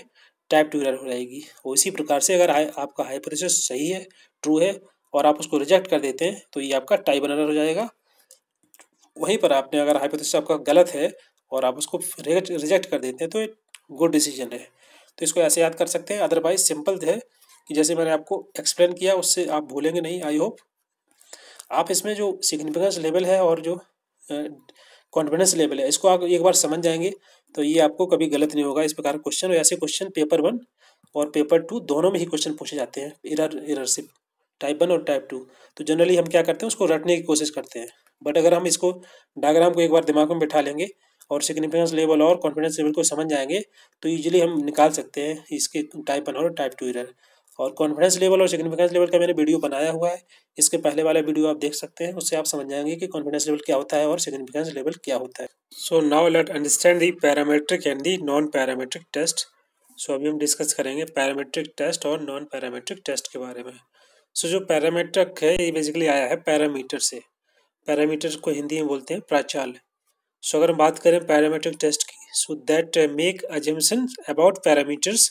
S1: टाइप टू एरर हो जाएगी और इसी प्रकार से अगर आपका हाइपोथेसिस सही है ट्रू है और आप उसको रिजेक्ट कर देते हैं तो ये आपका टाइप एरर हो जाएगा वहीं पर आपने अगर हाइपोथेसिस आपका गलत है और आप उसको रिजेक्ट कर देते हैं तो ये गुड डिसीजन है तो इसको ऐसे याद कर सकते हैं अदरवाइज सिंपल है कि जैसे मैंने आपको एक्सप्लेन किया उससे आप भूलेंगे नहीं आई होप आप इसमें जो सिग्निफिकेंस लेवल है और जो कॉन्फिडेंस लेवल है इसको आप एक बार समझ जाएंगे तो ये आपको कभी गलत नहीं होगा इस प्रकार क्वेश्चन और ऐसे क्वेश्चन पेपर वन और पेपर टू दोनों में ही क्वेश्चन पूछे जाते हैं इरर इररशिप टाइप वन और टाइप टू तो जनरली हम क्या करते हैं उसको रटने की कोशिश करते हैं बट अगर हम इसको डायग्राम को एक बार दिमाग में बैठा लेंगे और सिग्निफिकेंस लेवल और कॉन्फिडेंस लेवल को समझ जाएंगे तो ईजिली हम निकाल सकते हैं इसके टाइप वन और टाइप टू इरर और कॉन्फिडेंस लेवल और सिग्निफिकेंस लेवल का मैंने वीडियो बनाया हुआ है इसके पहले वाला वीडियो आप देख सकते हैं उससे आप समझ जाएंगे कि कॉन्फिडेंस लेवल क्या होता है और सिग्निफिकेंस लेवल क्या होता है so now let understand the parametric and the non parametric test so अभी हम डिस्कस करेंगे पैरामेट्रिक टेस्ट और नॉन पैरामेट्रिक टेस्ट के बारे में सो so, जो पैरामेट्रिक है ये बेसिकली आया है पैरामीटर से पैरामीटर को हिंदी में बोलते हैं प्राचाल सो so, अगर हम बात करें पैरामेट्रिक टेस्ट की so that make assumption about parameters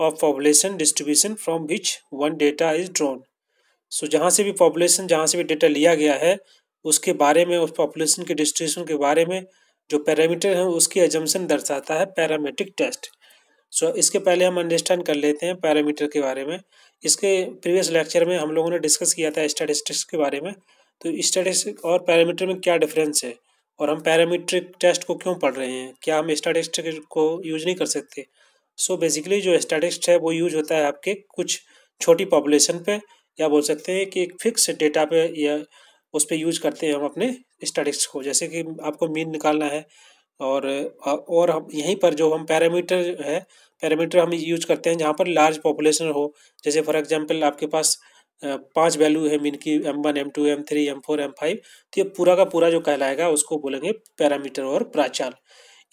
S1: of population distribution from which one data is drawn so जहाँ से भी पॉपुलेशन जहाँ से भी डेटा लिया गया है उसके बारे में उस पॉपुलेशन के डिस्ट्रीब्यूशन के बारे में जो पैरामीटर है उसकी एजम्सन दर्शाता है पैरामेट्रिक टेस्ट सो इसके पहले हम अंडरस्टैंड कर लेते हैं पैरामीटर के बारे में इसके प्रीवियस लेक्चर में हम लोगों ने डिस्कस किया था स्टैटिस्टिक्स के बारे में तो स्टैटिस्टिक और पैरामीटर में क्या डिफरेंस है और हम पैरामीट्रिक टेस्ट को क्यों पढ़ रहे हैं क्या हम स्टैटिस्टिक को यूज नहीं कर सकते सो so बेसिकली जो स्टैटिक्स है वो यूज होता है आपके कुछ छोटी पॉपुलेशन पे या बोल सकते हैं कि एक फिक्स डेटा पे या उस पर यूज करते हैं हम अपने स्टैटिक्स को जैसे कि आपको मीन निकालना है और और हम यहीं पर जो हम पैरामीटर है पैरामीटर हम यूज करते हैं जहाँ पर लार्ज पॉपुलेशन हो जैसे फॉर एग्जांपल आपके पास पांच वैल्यू है मीन की M one M two M three M four M five तो ये पूरा का पूरा जो कहलाएगा उसको बोलेंगे पैरामीटर और प्राचार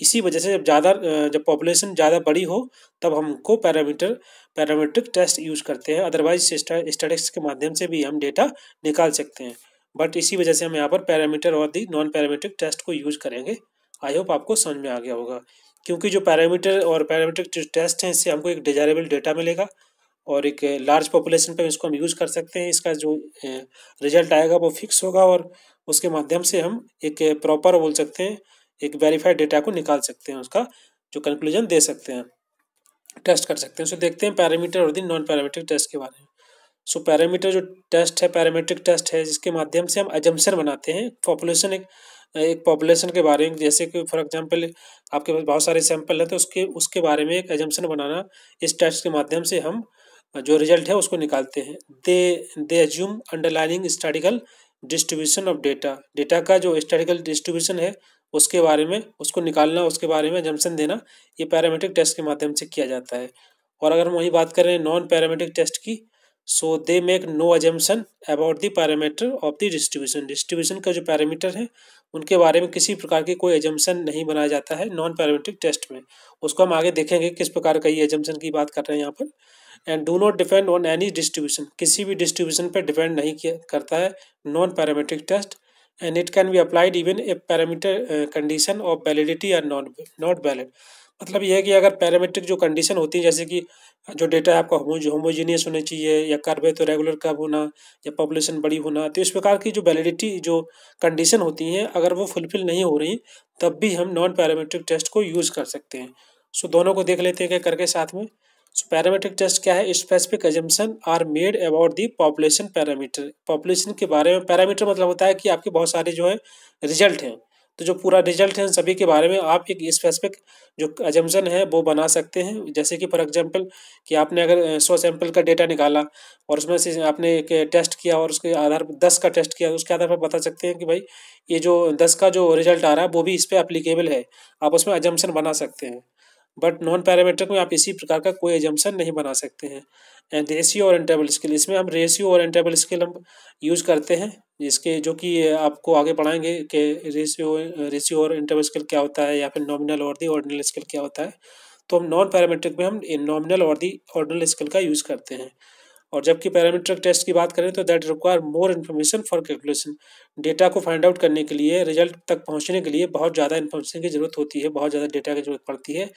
S1: इसी वजह से जब ज़्यादा जब पॉपुलेशन ज़्यादा बड़ी हो तब हमको पैरामीटर पैरामीट्रिक टेस्ट यूज़ करते हैं अदरवाइज स्टडिक्स के माध्यम से भी हम डेटा निकाल सकते हैं बट इसी वजह से हम यहाँ पर पैरामीटर और दी नॉन पैरामीट्रिक टेस्ट को यूज़ करेंगे आई होप आपको समझ में आ गया होगा क्योंकि जो पैरामीटर और पैरामीट्रिक टेस्ट हैं इससे हमको एक डिजायरेबल डेटा मिलेगा और एक लार्ज पॉपुलेशन पर इसको हम यूज़ कर सकते हैं इसका जो रिजल्ट आएगा वो फिक्स होगा और उसके माध्यम से हम एक प्रॉपर बोल सकते हैं एक वेरीफाइड डेटा को निकाल सकते हैं उसका जो कंक्लूजन दे सकते हैं टेस्ट कर सकते हैं सो देखते हैं पैरामीटर और दिन नॉन पैरामीट्रिक टेस्ट के बारे में सो पैरामीटर जो टेस्ट है पैरामीट्रिक टेस्ट है जिसके माध्यम से हम एजम्पन बनाते हैं पॉपुलेशन एक एक पॉपुलेशन के बारे में जैसे कि फॉर एग्जांपल आपके पास बहुत सारे सैंपल हैं तो उसके उसके बारे में एक एजम्पन बनाना इस टेस्ट के माध्यम से हम जो रिजल्ट है उसको निकालते हैं they they assume underlining statistical distribution of data data का जो स्टडिकल डिस्ट्रीब्यूशन है उसके बारे में उसको निकालना उसके बारे में जमसन देना ये पैरामेट्रिक टेस्ट के माध्यम से किया जाता है और अगर हम वही बात करें नॉन पैरामेट्रिक टेस्ट की so they make no assumption about the parameter of the distribution distribution का जो पैरामीटर है उनके बारे में किसी प्रकार की कोई एजम्पन नहीं बनाया जाता है नॉन पैरामेट्रिक टेस्ट में उसको हम आगे देखेंगे किस प्रकार का ये एजम्पन की बात कर रहे हैं यहाँ पर and do not depend on any distribution किसी भी डिस्ट्रीब्यूशन पर डिपेंड नहीं किया करता है non parametric test and it can be applied even if parameter uh, condition of validity are not not valid मतलब यह है कि अगर पैरामेट्रिक जो कंडीशन होती है जैसे कि जो डेटा है आपका होमोजीनियस होना चाहिए या कर्व है तो रेगुलर कर्व होना या पॉपुलेशन बड़ी होना तो इस प्रकार की जो वैलिडिटी जो कंडीशन होती हैं अगर वो फुलफिल नहीं हो रही तब भी हम नॉन पैरामेट्रिक टेस्ट को यूज़ कर सकते हैं सो दोनों को देख लेते हैं क्या करके साथ में सो पैरामीट्रिक टेस्ट क्या है specific assumption are made about the population parameter population के बारे में पैरामीटर मतलब होता है कि आपके बहुत सारे जो है रिजल्ट हैं तो जो पूरा रिजल्ट है उन सभी के बारे में आप एक स्पेसिफिक जो एजम्पन है वो बना सकते हैं जैसे कि फॉर एग्जांपल कि आपने अगर सौ सैंपल का डेटा निकाला और उसमें से आपने एक टेस्ट किया और उसके आधार पर दस का टेस्ट किया उसके आधार पर बता सकते हैं कि भाई ये जो दस का जो रिजल्ट आ रहा है वो भी इस पर अप्लीकेबल है आप उसमें एजम्पन बना सकते हैं बट नॉन पैरामेट्रिक में आप इसी प्रकार का कोई एजम्पन नहीं बना सकते हैं एंड रेशियो ओरेंटेबल स्केल इसमें हम रेशियो ओरेंटेबल स्केल हम यूज करते हैं जिसके जो कि आपको आगे पढ़ाएंगे कि रेशियो रेशियो ओरेंटेबल स्केल क्या होता है या फिर नॉमिनल और दी ऑर्डिनल स्केल क्या होता है तो हम नॉन पैरामेट्रिक में हम नॉमिनल और दी ऑर्डिनल स्केल का यूज़ करते हैं और जबकि पैरामीट्रिक टेस्ट की बात करें तो that require more information for calculation data को फाइंड आउट करने के लिए रिजल्ट तक पहुंचने के लिए बहुत ज़्यादा इन्फॉर्मेशन की ज़रूरत होती है बहुत ज़्यादा डेटा की ज़रूरत पड़ती है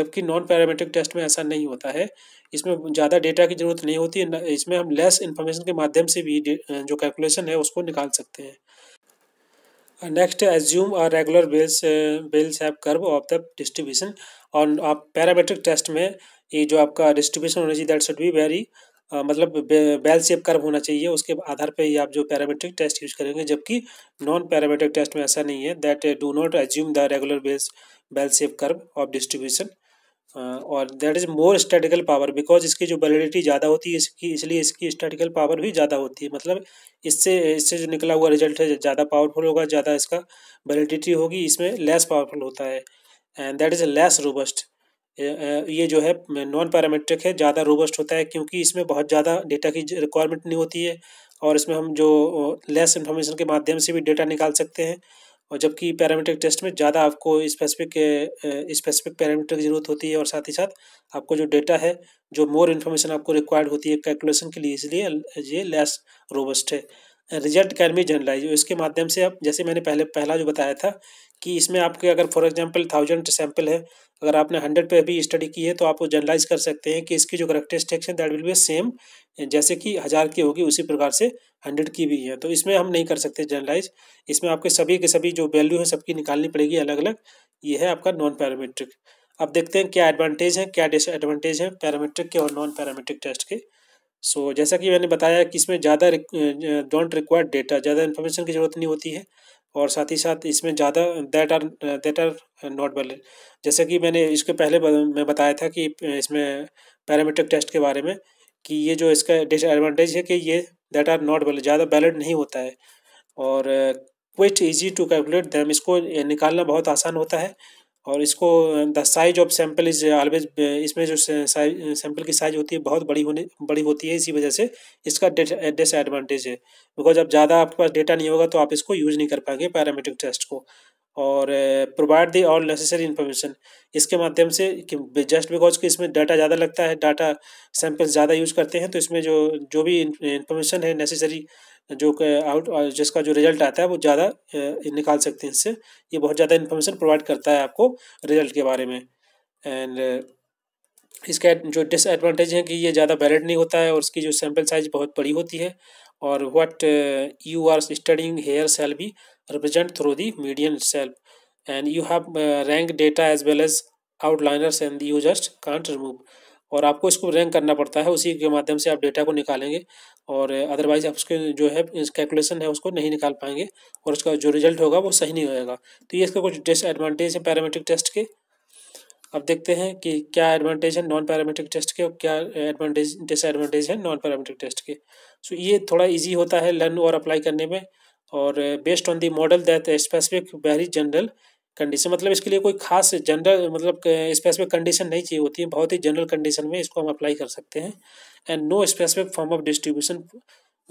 S1: जबकि नॉन पैरामीट्रिक टेस्ट में ऐसा नहीं होता है इसमें ज़्यादा डेटा की ज़रूरत नहीं होती इसमें हम लेस इन्फॉर्मेशन के माध्यम से भी जो कैलकुलेशन है उसको निकाल सकते हैं next assume are regular bells bells have curve of the distribution और आप पैरामेट्रिक टेस्ट में ये जो आपका डिस्ट्रीब्यूशन होना चाहिए दैट शुड बी वेरी हाँ, मतलब बेल शेप कर्व होना चाहिए उसके आधार पे ही आप जो पैरामेट्रिक टेस्ट यूज करेंगे जबकि नॉन पैरामेट्रिक टेस्ट में ऐसा नहीं है that do not assume the regular base bell shape curve of distribution हाँ, और that is more statistical power because इसकी जो वेलिडिटी ज़्यादा होती है इसकी इसलिए इसकी स्टैटिकल पावर भी ज़्यादा होती है मतलब इससे इससे जो निकला हुआ रिजल्ट है ज़्यादा पावरफुल होगा ज़्यादा इसका वेलिडिटी होगी इसमें लेस पावरफुल होता है and that is less robust ये जो है नॉन पैरामेट्रिक है ज़्यादा रोबस्ट होता है क्योंकि इसमें बहुत ज़्यादा डेटा की रिक्वायरमेंट नहीं होती है और इसमें हम जो लेस इन्फॉर्मेशन के माध्यम से भी डेटा निकाल सकते हैं और जबकि पैरामीट्रिक टेस्ट में ज़्यादा आपको स्पेसिफिक स्पेसिफिक पैरामीटर की ज़रूरत होती है और साथ ही साथ आपको जो डेटा है जो मोर इन्फॉर्मेशन आपको रिक्वायर्ड होती है कैलकुलेशन के लिए इसलिए ये लेस रोबस्ट है रिजल्ट कैन बी जनरलाइज इसके माध्यम से आप जैसे मैंने पहले पहला जो बताया था कि इसमें आपके अगर फॉर एग्जांपल थाउजेंड सैंपल है अगर आपने हंड्रेड पे भी स्टडी की है तो आप वो जनरलाइज कर सकते हैं कि इसकी जो करेक्टरिस्टिक्स हैं दैट विल बी सेम जैसे कि हज़ार की होगी उसी प्रकार से हंड्रेड की भी है तो इसमें हम नहीं कर सकते जनरलाइज इसमें आपके सभी के सभी जो वैल्यू है सबकी निकालनी पड़ेगी अलग अलग ये है आपका नॉन पैरामेट्रिक अब देखते हैं क्या एडवांटेज है क्या डिसएडवांटेज है पैरामेट्रिक के और नॉन पैरामेट्रिक टेस्ट के सो so, जैसा कि मैंने बताया कि इसमें ज़्यादा डोंट रिक्वायर डेटा ज़्यादा इन्फॉर्मेशन की ज़रूरत नहीं होती है और साथ ही साथ इसमें ज़्यादा that are that are not valid जैसे कि मैंने इसके पहले मैं बताया था कि इसमें पैरामीट्रिक टेस्ट के बारे में कि ये जो इसका डिसएडवांटेज है कि ये दैट आर नॉट वैलिड ज़्यादा वैलिड नहीं होता है और quite easy to calculate them इसको निकालना बहुत आसान होता है और इसको the size of sample is always इसमें जो सैंपल की साइज होती है बहुत बड़ी होने बड़ी होती है इसी वजह से इसका डिसएडवांटेज है बिकॉज अब ज़्यादा आपके पास डेटा नहीं होगा तो आप इसको यूज नहीं कर पाएंगे पैरामेट्रिक टेस्ट को और provide the all necessary information इसके माध्यम से कि जस्ट बिकॉज कि इसमें डाटा ज़्यादा लगता है डाटा सैंपल ज़्यादा यूज करते हैं तो इसमें जो जो भी इंफॉर्मेशन है नेसेसरी जो आउट uh, जिसका जो रिजल्ट आता है वो ज़्यादा uh, निकाल सकते हैं इससे ये बहुत ज़्यादा इन्फॉर्मेशन प्रोवाइड करता है आपको रिजल्ट के बारे में एंड uh, इसका जो डिसएडवांटेज है कि ये ज़्यादा वैलिड नहीं होता है और उसकी जो सैम्पल साइज बहुत बड़ी होती है और what you are studying here cell भी represent through the medium self and you have rank data as well as outliners and you just can't remove और आपको इसको रैंक करना पड़ता है उसी के माध्यम से आप डेटा को निकालेंगे और अदरवाइज आप उसके जो है कैलकुलेशन है उसको नहीं निकाल पाएंगे और उसका जो रिजल्ट होगा वो सही नहीं होएगा तो ये इसका कुछ डिसएडवांटेज है पैरामेट्रिक टेस्ट के अब देखते हैं कि क्या एडवांटेज है नॉन पैरामेट्रिक टेस्ट के और क्या एडवांटेज डिसएडवांटेज है नॉन पैरामेट्रिक टेस्ट के सो ये थोड़ा ईजी होता है लर्न और अप्लाई करने में और based on the model that specific very general condition मतलब इसके लिए कोई खास जनरल मतलब स्पेसिफिक कंडीशन नहीं चाहिए होती है बहुत ही जनरल कंडीशन में इसको हम अप्लाई कर सकते हैं and no specific form of distribution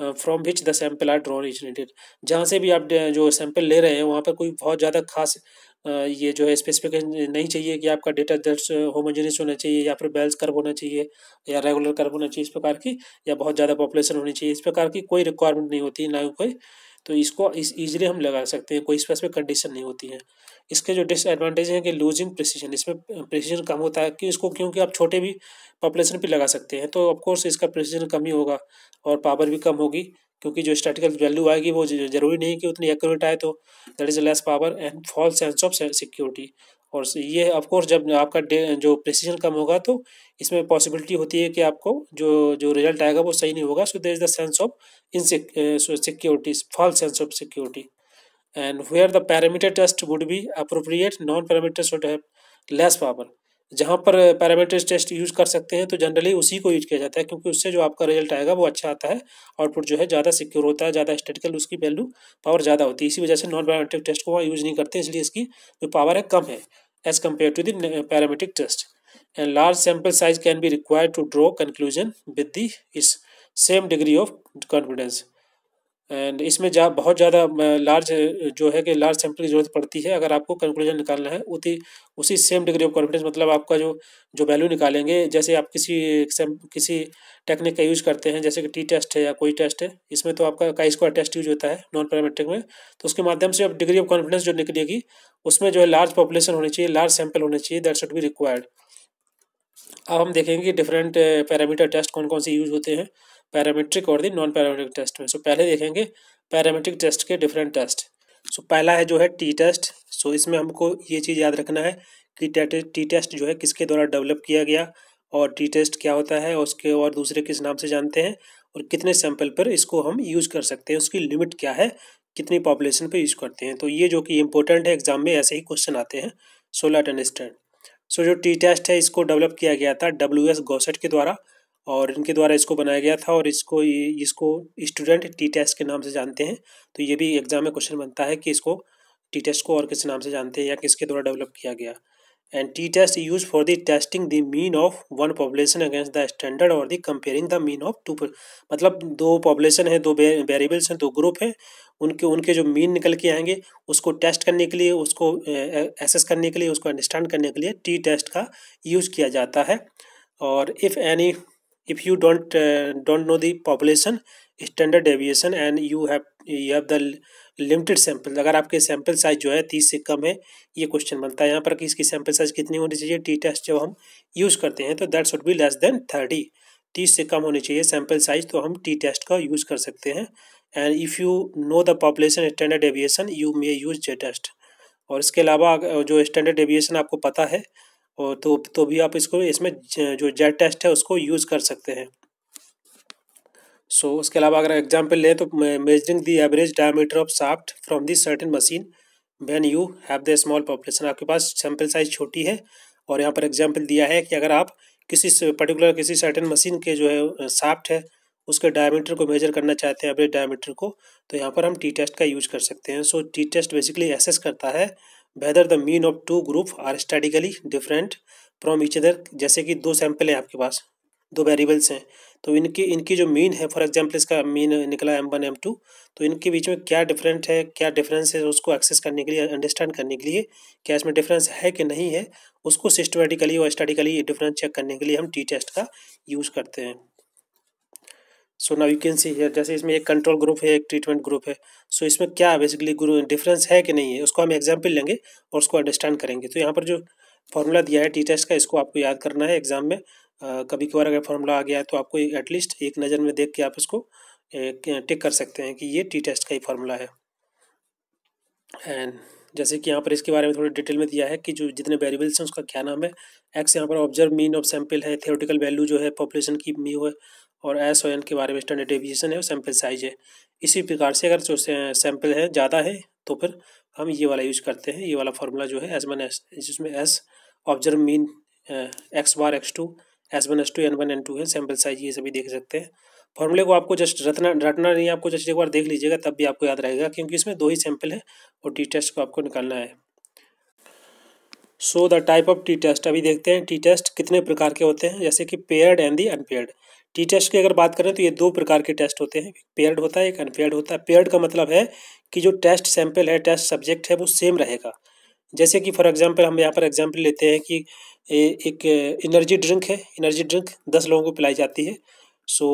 S1: from which the sample are drawn needed जहाँ से भी आप जो सैम्पल ले रहे हैं वहाँ पर कोई बहुत ज़्यादा खास ये जो है स्पेसिफिक नहीं चाहिए कि आपका डेटा दर्ज होमोजेनियस होना चाहिए या फिर बैल्स कर्व होना चाहिए या रेगुलर कर्व होना चाहिए इस प्रकार की या बहुत ज़्यादा पॉपुलेशन होनी चाहिए इस प्रकार की कोई रिक्वायरमेंट नहीं होती ना कोई तो इसको इस ईजिली हम लगा सकते हैं कोई स्पेसिफिक कंडीशन नहीं होती है इसके जो डिसएडवांटेज हैं कि लूजिंग प्रिसीजन इसमें प्रिसीजन कम होता है कि इसको क्योंकि आप छोटे भी पॉपुलेशन पे लगा सकते हैं तो ऑफकोर्स इसका प्रिसीजन कम ही होगा और पावर भी कम होगी क्योंकि जो स्टैटिकल वैल्यू आएगी वो जरूरी नहीं कि उतनी एक्यूरेट आए तो that is less power and fall sense of security और ये ऑफकोर्स जब आपका जो प्रिसीजन कम होगा तो इसमें पॉसिबिलिटी होती है कि आपको जो जो रिजल्ट आएगा वो सही नहीं होगा so there is the sense of insecurity fall sense of security and where the parameter test would be appropriate non parameter should have less power जहाँ पर पैरामीटर्स टेस्ट यूज़ कर सकते हैं तो जनरली उसी को यूज किया जाता है क्योंकि उससे जो आपका रिजल्ट आएगा वो अच्छा आता है आउटपुट जो है ज़्यादा सिक्योर होता है ज़्यादा स्टेटिकल उसकी वैल्यू पावर ज़्यादा होती है इसी वजह से नॉन पैरामेट्रिक टेस्ट को वहाँ यूज़ नहीं करते इसलिए इसकी जो पावर है कम है as compare to the parametric test and large sample size can be required to draw conclusion with the इस same degree of confidence and इसमें जा बहुत ज़्यादा लार्ज जो है कि लार्ज सैंपल की ज़रूरत पड़ती है अगर आपको कंक्लूजन निकालना है उसी उसी सेम डिग्री ऑफ कॉन्फिडेंस मतलब आपका जो जो वैल्यू निकालेंगे जैसे आप किसी किसी टेक्निक का यूज़ करते हैं जैसे कि टी टेस्ट है या कोई टेस्ट है इसमें तो आपका का स्क्वायर टेस्ट यूज होता है नॉन पैरामेट्रिक में तो उसके माध्यम से अब डिग्री ऑफ कॉन्फिडेंस जो निकलेगी उसमें जो है लार्ज पॉपुलेशन होनी चाहिए लार्ज सैंपल होने चाहिए दैट शुड बी रिक्वायर्ड अब हम देखेंगे डिफरेंट पैरामीटर टेस्ट कौन कौन से यूज होते हैं पैरामेट्रिक और दी नॉन पैरामेट्रिक टेस्ट में सो so, पहले देखेंगे पैरामेट्रिक टेस्ट के डिफरेंट टेस्ट सो so, पहला है जो है टी टेस्ट सो so, इसमें हमको ये चीज़ याद रखना है कि टी टेस्ट जो है किसके द्वारा डेवलप किया गया और टी टेस्ट क्या होता है उसके और दूसरे किस नाम से जानते हैं और कितने सैंपल पर इसको हम यूज़ कर सकते हैं उसकी लिमिट क्या है कितनी पॉपुलेशन पर यूज करते हैं तो ये जो कि इंपॉर्टेंट है एग्जाम में ऐसे ही क्वेश्चन आते हैं सोलह टन स्टैंड सो जो टी टेस्ट है इसको डेवलप किया गया था डब्ल्यू एस गौसेट के द्वारा और इनके द्वारा इसको बनाया गया था और इसको इसको स्टूडेंट टी टेस्ट के नाम से जानते हैं तो ये भी एग्जाम में क्वेश्चन बनता है कि इसको टी टेस्ट को और किस नाम से जानते हैं या किसके द्वारा डेवलप किया गया and T test use for the testing the mean of one population against the standard और the comparing the mean of two मतलब दो पॉपुलेशन है दो वेरिएबल्स हैं दो ग्रुप हैं उनके उनके जो मीन निकल के आएंगे उसको टेस्ट करने के लिए उसको एसेस करने के लिए उसको अंडरस्टैंड करने के लिए टी टेस्ट का यूज किया जाता है और if any if you don't uh, don't know the population standard deviation and you have you have the limited sample अगर आपके सैंपल साइज जो है तीस से कम है ये क्वेश्चन बनता है यहाँ पर कि इसकी सैंपल साइज कितनी होनी चाहिए टी टेस्ट जब हम यूज़ करते हैं तो that should be less than thirty तीस से कम होनी चाहिए सैंपल साइज तो हम टी टेस्ट का यूज़ कर सकते हैं and if you know the population standard deviation you may use Z test और इसके अलावा जो स्टैंडर्ड एविएशन आपको पता है और तो तो भी आप इसको इसमें जो जेड टेस्ट है उसको यूज़ कर सकते हैं सो so, उसके अलावा अगर एग्जाम्पल लें तो measuring the average diameter of shaft from this certain machine when you have the small population आपके पास सैम्पल साइज छोटी है और यहाँ पर एग्जाम्पल दिया है कि अगर आप किसी पर्टिकुलर किसी सर्टेन मशीन के जो है साफ्ट है उसके डायमीटर को मेजर करना चाहते हैं एवरेज डायमीटर को तो यहाँ पर हम टी टेस्ट का यूज कर सकते हैं so T test basically assess करता है whether the mean of two group are statistically different from each other जैसे कि दो सैंपल हैं आपके पास दो वेरिएबल्स हैं तो इनकी इनकी जो मीन है फॉर एग्जांपल इसका मीन निकला एम वन एम टू तो इनके बीच में क्या डिफरेंट है क्या डिफरेंस है उसको एक्सेस करने के लिए अंडरस्टैंड करने के लिए क्या इसमें डिफरेंस है कि नहीं है उसको सिस्टमेटिकली और स्टडिकली डिफरेंस चेक करने के लिए हम टी टेस्ट का यूज़ करते हैं so now you can see here जैसे इसमें एक कंट्रोल ग्रुप है एक ट्रीटमेंट ग्रुप है सो so, इसमें क्या बेसिकली डिफरेंस है कि नहीं है उसको हम एग्जाम्पल लेंगे और उसको अंडरस्टैंड करेंगे तो यहाँ पर जो फॉर्मूला दिया है टी टेस्ट का इसको आपको याद करना है एग्जाम में आ, कभी कभार अगर फॉर्मूला आ गया है तो आपको एटलीस्ट एक नज़र में देख के आप इसको टिक कर सकते हैं कि ये टी टेस्ट का ही फॉर्मूला है एंड जैसे कि यहाँ पर इसके बारे में थोड़ी डिटेल में दिया है कि जो जितने वेरिएबल्स हैं उसका क्या नाम है एक्स यहाँ पर ऑब्जर्व मीन ऑफ सैम्पल है थियोटिकल वैल्यू जो है पॉपुलेशन की मी है और एस ओ के बारे में स्टैंडर्ड डिविजन है और सैम्पल साइज है इसी प्रकार से अगर जो सैम्पल है ज़्यादा है तो फिर हम ये वाला यूज करते हैं ये वाला फार्मूला जो है एस वन एस जिसमें S observe mean X bar X two S one S two N one N two है सैम्पल साइज ये सभी देख सकते हैं फॉर्मूले को आपको जस्ट रटना रटना नहीं आपको जस्ट एक बार देख लीजिएगा तब भी आपको याद रहेगा क्योंकि इसमें दो ही सैम्पल है और टी टेस्ट को आपको निकालना है so the type of T test अभी देखते हैं टी टेस्ट कितने प्रकार के होते हैं जैसे कि paired and the unpaired T test की अगर बात करें तो ये दो प्रकार के टेस्ट होते हैं पेयर्ड होता है एक अनपेयर्ड होता है पेयर्ड का मतलब है कि जो टेस्ट सैंपल है टेस्ट सब्जेक्ट है वो सेम रहेगा जैसे कि फॉर एग्जांपल हम यहाँ पर एग्जांपल लेते हैं कि एक एनर्जी ड्रिंक है एनर्जी ड्रिंक दस लोगों को पिलाई जाती है सो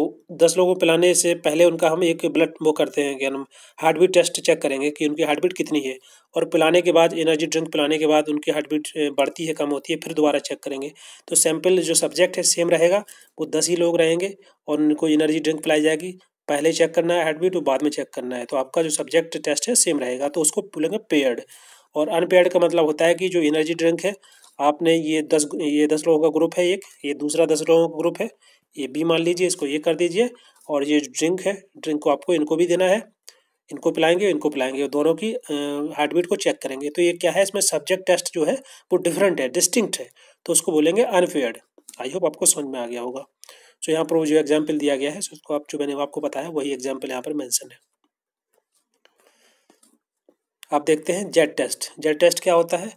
S1: दस लोगों को पिलाने से पहले उनका हम एक ब्लड वो करते हैं क्या हम हार्ट बीट टेस्ट चेक करेंगे कि उनकी हार्ट बीट कितनी है और पिलाने के बाद एनर्जी ड्रिंक पिलाने के बाद उनकी हार्ट बीट बढ़ती है कम होती है फिर दोबारा चेक करेंगे तो सैंपल जो सब्जेक्ट है सेम रहेगा वो दस ही लोग रहेंगे और उनको एनर्जी ड्रिंक पिलाई जाएगी पहले चेक करना है हार्ट बीट और बाद में चेक करना है तो आपका जो सब्जेक्ट टेस्ट है सेम रहेगा तो उसको बोलेंगे पेयर्ड और अनपेयर्ड का मतलब होता है कि जो एनर्जी ड्रिंक है आपने ये दस ये दस लोगों का ग्रुप है एक ये दूसरा दस लोगों का ग्रुप है ये बी मान लीजिए इसको ये कर दीजिए और ये ड्रिंक है ड्रिंक को आपको इनको भी देना है इनको पिलाएंगे इनको पिलाएंगे दोनों की हार्ट बीट को चेक करेंगे तो ये क्या है इसमें सब्जेक्ट टेस्ट जो है वो डिफरेंट है डिस्टिंक्ट है तो उसको बोलेंगे अनफेयर्ड आई होप आपको समझ में आ गया होगा सो यहाँ पर वो जो एग्जाम्पल दिया गया है उसको आप जो मैंने आपको बताया वही एग्जाम्पल यहाँ पर मैंसन है आप देखते हैं जेड टेस्ट जेड टेस्ट क्या होता है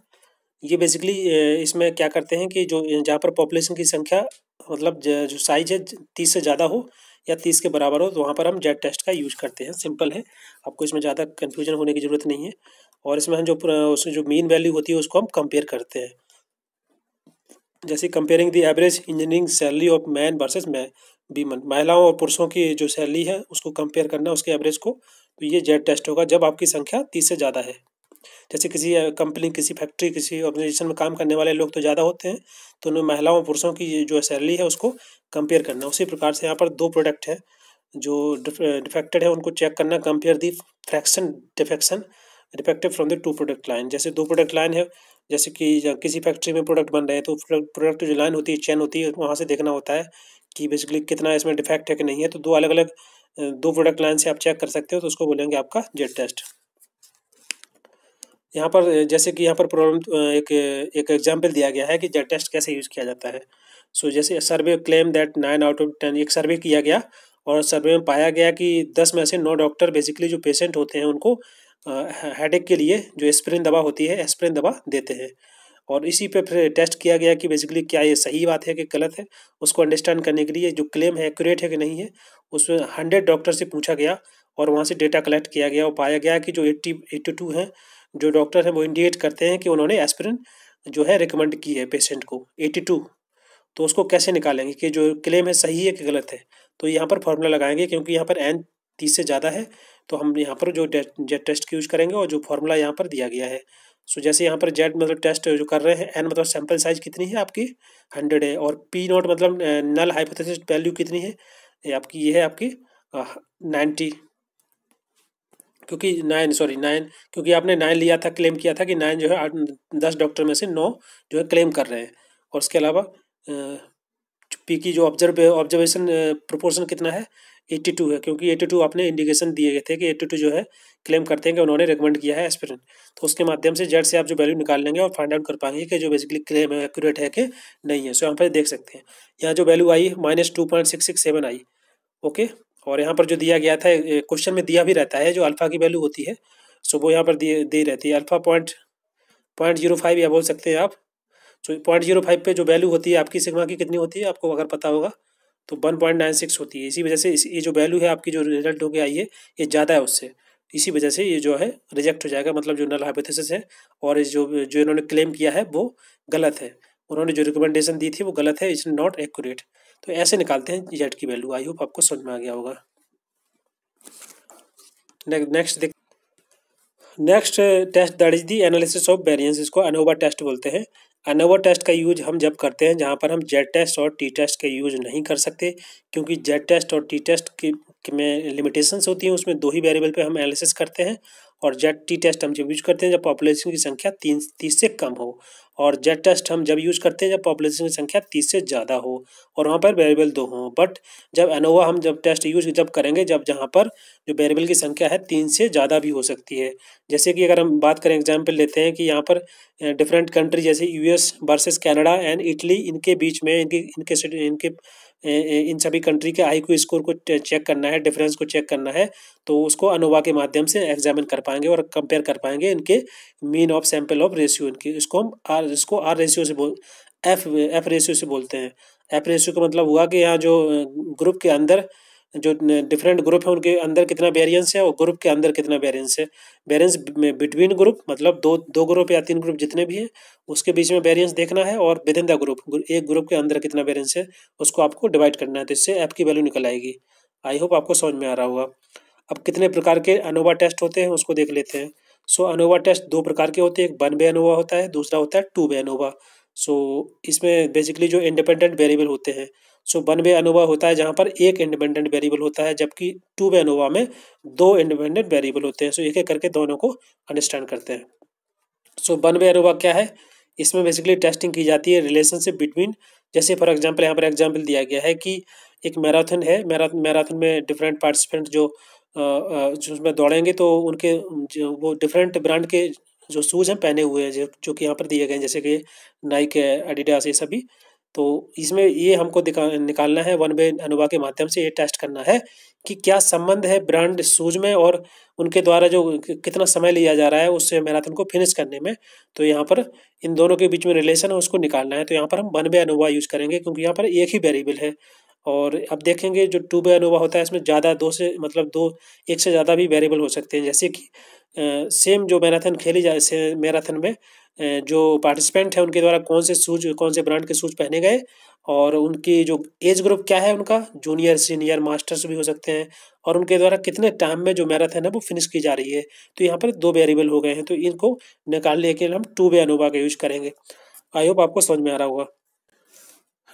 S1: ये बेसिकली इसमें क्या करते हैं कि जो जहाँ पर पॉपुलेशन की संख्या मतलब जो साइज है तीस से ज़्यादा हो या तीस के बराबर हो तो वहाँ पर हम जेड टेस्ट का यूज करते हैं सिंपल है आपको इसमें ज़्यादा कन्फ्यूजन होने की ज़रूरत नहीं है और इसमें हम जो उसमें जो मीन वैल्यू होती है उसको हम कंपेयर करते हैं जैसे comparing the average engineering salary of man versus मै बीमन महिलाओं और पुरुषों की जो सैलरी है उसको कंपेयर करना उसके एवरेज को तो ये जेड टेस्ट होगा जब आपकी संख्या तीस से ज़्यादा है जैसे किसी कंपनी किसी फैक्ट्री किसी ऑर्गेनाइजेशन में काम करने वाले लोग तो ज़्यादा होते हैं तो उनमें महिलाओं और पुरुषों की जो सैलरी है उसको कंपेयर करना उसी प्रकार से यहाँ पर दो प्रोडक्ट हैं जो डिफेक्टेड है उनको चेक करना compare the fraction defection defective from the two product line जैसे दो प्रोडक्ट लाइन है जैसे कि किसी फैक्ट्री में प्रोडक्ट बन रहे हैं तो प्रोडक्ट जो लाइन होती है चेन होती है वहाँ से देखना होता है कि बेसिकली कितना इसमें डिफेक्ट है कि नहीं है तो दो अलग अलग दो प्रोडक्ट लाइन से आप चेक कर सकते हो तो उसको बोलेंगे आपका जेड टेस्ट यहाँ पर जैसे कि यहाँ पर प्रॉब्लम एक एक एग्जाम्पल दिया गया है कि जेड टेस्ट कैसे यूज़ किया जाता है सो so, जैसे survey claim that nine out of ten एक सर्वे किया गया और सर्वे में पाया गया कि दस में से नौ डॉक्टर बेसिकली जो पेशेंट होते हैं उनको हेडेक के लिए जो स्प्रिन दवा होती है स्प्रिन दवा देते हैं और इसी पे फिर टेस्ट किया गया कि बेसिकली क्या ये सही बात है कि गलत है उसको अंडरस्टैंड करने के लिए जो क्लेम है एक्यूरेट है कि नहीं है उसमें हंड्रेड डॉक्टर से पूछा गया और वहाँ से डेटा कलेक्ट किया गया और पाया गया कि जो एट्टी एट्टी टू हैं जो डॉक्टर हैं वो इंडिकेट करते हैं कि उन्होंने एस्पिरिन जो है रिकमेंड की है पेशेंट को एटी टू तो उसको कैसे निकालेंगे कि जो क्लेम है सही है कि गलत है तो यहाँ पर फार्मूला लगाएंगे क्योंकि यहाँ पर एन तीस से ज़्यादा है तो हम यहाँ पर जो जेड टेस्ट यूज़ करेंगे और जो फार्मूला यहाँ पर दिया गया है सो so, जैसे यहाँ पर जेड मतलब टेस्ट जो कर रहे हैं एन मतलब सैंपल साइज कितनी है आपकी हंड्रेड है और पी नॉट मतलब नल हाइपोथेसिस वैल्यू कितनी है आपकी ये है आपकी नाइन्टी क्योंकि नाइन सॉरी नाइन क्योंकि आपने नाइन लिया था क्लेम किया था कि नाइन जो है दस डॉक्टर में से नौ जो है क्लेम कर रहे हैं और उसके अलावा पी की जो ऑब्जर्व ऑब्जर्वेशन प्रोपोर्शन कितना है एट्टी टू है क्योंकि एट्टी टू आपने इंडिकेशन दिए गए थे कि एट्टी टू जो है क्लेम करते हैं कि उन्होंने रिकमेंड किया है एस्पिरेंट तो उसके माध्यम से जेड से आप जो वैल्यू निकाल लेंगे और फाइंड आउट कर पाएंगे कि जो बेसिकली क्लेम है एक्यूरेट है कि नहीं है सो यहाँ पर देख सकते हैं यहाँ जो value I minus two point six six seven I okay और यहाँ पर जो दिया गया था क्वेश्चन में दिया भी रहता है जो अल्फ़ा की वैल्यू होती है सो वो यहाँ पर दी दी रहती है alpha point point zero five या बोल सकते हैं आप सो पॉइंट जीरो फाइव पे जो वैल्यू होती है आपकी सिग्मा की कितनी होती है आपको अगर पता होगा तो वन पॉइंट नाइन सिक्स होती है इसी वजह से ये जो वैल्यू है आपकी जो रिजल्ट होकर आई है ये ज़्यादा है उससे इसी वजह से ये जो है रिजेक्ट हो जाएगा मतलब जो नल हाइपोथेसिस है और जो जो इन्होंने क्लेम किया है वो गलत है उन्होंने जो रिकमेंडेशन दी थी वो गलत है इट्स नॉट एक्यूरेट तो ऐसे निकालते हैं जेड की वैल्यू आई होप आपको समझ में आ गया होगा नेक्स्ट देख next test that is the analysis of variance इसको अनोवा टेस्ट बोलते हैं अनोवा टेस्ट का यूज हम जब करते हैं जहाँ पर हम जेड टेस्ट और टी टेस्ट का यूज नहीं कर सकते क्योंकि जेड टेस्ट और टी टेस्ट की में लिमिटेशंस होती हैं उसमें दो ही वेरिएबल पे हम एनालिसिस करते हैं और जेड टी टेस्ट हम जब यूज करते हैं जब पॉपुलेशन की संख्या तीन तीस से कम हो और जेड टेस्ट हम जब यूज करते हैं जब पॉपुलेशन की संख्या तीस से ज़्यादा हो और वहाँ पर वेरिएबल दो हों बट जब एनोवा हम जब टेस्ट यूज जब करेंगे जब जहाँ पर जो वेरिएबल की संख्या है तीन से ज़्यादा भी हो सकती है जैसे कि अगर हम बात करें एग्जाम्पल लेते हैं कि यहाँ पर डिफरेंट कंट्री जैसे U S versus and Italy इनके बीच में इनके इनके इनके इन सभी कंट्री के आई स्कोर को चेक करना है डिफरेंस को चेक करना है तो उसको अनोवा के माध्यम से एग्जामिन कर पाएंगे और कंपेयर कर पाएंगे इनके mean of sample of ratio इनके इसको हम आर इसको आर रेशियो से बोल एफ एफ रेशियो से बोलते हैं एफ रेशियो का मतलब हुआ कि यहाँ जो ग्रुप के अंदर जो डिफरेंट ग्रुप है उनके अंदर कितना वेरियंस है और ग्रुप के अंदर कितना वेरियंस है वेरियंस बिटवीन ग्रुप मतलब दो दो ग्रुप या तीन ग्रुप जितने भी हैं उसके बीच में वेरियंस देखना है और विद इन द ग्रुप एक ग्रुप के अंदर कितना वेरियंस है उसको आपको डिवाइड करना है तो इससे ऐप की वैल्यू निकल आएगी आई होप आपको समझ में आ रहा होगा अब कितने प्रकार के अनोवा टेस्ट होते हैं उसको देख लेते हैं सो अनोवा टेस्ट दो प्रकार के होते हैं एक वन बे अनोवा होता है दूसरा होता है टू बे अनोवा सो इसमें बेसिकली जो इंडिपेंडेंट वेरिएबल होते हैं सो वन वे अनोवा होता है जहाँ पर एक इंडिपेंडेंट वेरिएबल होता है जबकि टू वे अनोवा में दो इंडिपेंडेंट वेरिएबल होते हैं सो so, एक एक करके दोनों को अंडरस्टैंड करते हैं सो वन वे अनोवा क्या है इसमें बेसिकली टेस्टिंग की जाती है रिलेशनशिप बिटवीन जैसे फॉर एग्जाम्पल यहाँ पर एग्जाम्पल दिया गया है कि एक मैराथन है मैराथन मैराथन में डिफरेंट पार्टिसिपेंट जो उसमें दौड़ेंगे तो उनके वो डिफरेंट ब्रांड के जो शूज़ हैं पहने हुए हैं जो जो कि यहाँ पर दिए गए हैं जैसे कि नाइक है एडिडास ये सभी तो इसमें ये हमको निकालना है वन वे अनुवा के माध्यम से ये टेस्ट करना है कि क्या संबंध है ब्रांड शूज में और उनके द्वारा जो कितना समय लिया जा रहा है उससे मैराथन को फिनिश करने में तो यहाँ पर इन दोनों के बीच में रिलेशन है उसको निकालना है तो यहाँ पर हम वन वे अनुभव यूज करेंगे क्योंकि यहाँ पर एक ही वेरिएबल है और अब देखेंगे जो टू वे अनुभव होता है इसमें ज़्यादा दो से मतलब दो एक से ज़्यादा भी वेरिएबल हो सकते हैं जैसे कि सेम जो मैराथन खेली जाए मैराथन में जो पार्टिसिपेंट है उनके द्वारा कौन से शूज कौन से ब्रांड के शूज पहने गए और उनकी जो एज ग्रुप क्या है उनका जूनियर सीनियर मास्टर्स भी हो सकते हैं और उनके द्वारा कितने टाइम में जो मैराथन है वो फिनिश की जा रही है तो यहाँ पर दो वेरिएबल हो गए हैं तो इनको निकालने के लिए हम टू वे अनोवा का यूज करेंगे आई होप आपको समझ में आ रहा होगा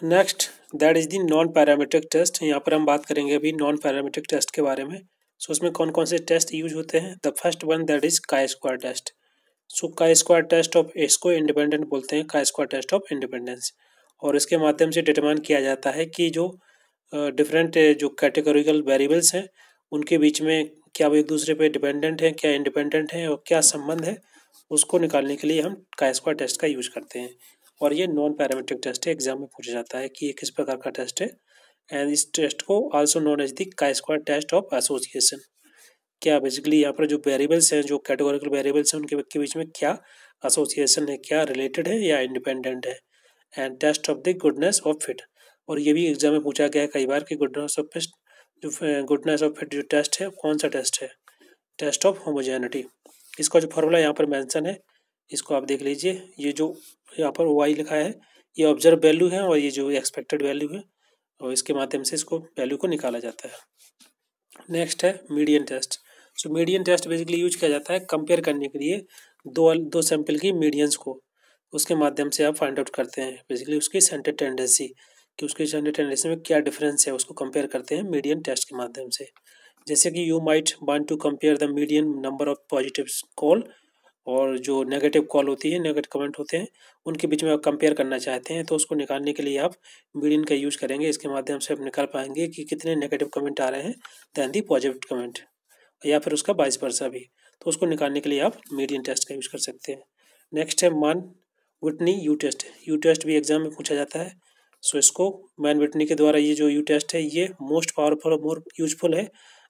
S1: next that is the non parametric test यहाँ पर हम बात करेंगे अभी नॉन पैरामेट्रिक टेस्ट के बारे में सो so, उसमें कौन कौन से टेस्ट यूज होते हैं the first one that is chi square test so chi square test of इसको इंडिपेंडेंट बोलते हैं का स्क्वायर टेस्ट ऑफ इंडिपेंडेंस और इसके माध्यम से डिटरमाइन किया जाता है कि जो डिफरेंट जो कैटेगोरिकल वेरिएबल्स हैं उनके बीच में क्या वो एक दूसरे पे डिपेंडेंट हैं क्या इंडिपेंडेंट हैं और क्या संबंध है उसको निकालने के लिए हम का स्क्वायर टेस्ट का यूज करते हैं और ये नॉन पैरामेट्रिक टेस्ट है एग्जाम में पूछा जाता है कि ये किस प्रकार का टेस्ट है एंड इस टेस्ट को also known as the chi square test of association क्या बेसिकली यहाँ पर जो वेरिएबल्स हैं जो कैटेगोरिकल वेरिएबल्स हैं उनके के बीच में क्या एसोसिएशन है क्या रिलेटेड है या इंडिपेंडेंट है and test of the goodness of fit और ये भी एग्जाम में पूछा गया है कई बार कि गुडनेस ऑफ फिट जो गुडनेस ऑफ फिट जो टेस्ट है कौन सा टेस्ट है टेस्ट ऑफ होमोजेनिटी इसका जो फॉर्मूला यहाँ पर मैंसन है इसको आप देख लीजिए ये जो यहाँ पर वाई लिखा है ये ऑब्जर्व वैल्यू है और ये जो एक्सपेक्टेड वैल्यू है और इसके माध्यम से इसको वैल्यू को निकाला जाता है नेक्स्ट है median test so median test basically use किया जाता है कंपेयर करने के लिए दो दो सैंपल की मीडियंस को उसके माध्यम से आप फाइंड आउट करते हैं बेसिकली उसकी सेंटर टेंडेंसी कि उसकी सेंटर टेंडेंसी में क्या डिफरेंस है उसको कंपेयर करते हैं मीडियन टेस्ट के माध्यम से जैसे कि you might want to compare the median number of positive call और जो नेगेटिव कॉल होती है नेगेटिव कमेंट होते हैं उनके बीच में आप कंपेयर करना चाहते हैं तो उसको निकालने के लिए आप मीडियन का यूज़ करेंगे इसके माध्यम से आप निकाल पाएंगे कि कितने नेगेटिव कमेंट आ रहे हैं दैन दी पॉजिटिव कमेंट या फिर उसका बाईस परसा भी तो उसको निकालने के लिए आप मीडियन टेस्ट का यूज़ कर सकते हैं नेक्स्ट है Mann Whitney U test U test भी एग्जाम में पूछा जाता है सो इसको मैन विटनी के द्वारा ये जो यू टेस्ट है ये मोस्ट पावरफुल और मोर यूजफुल है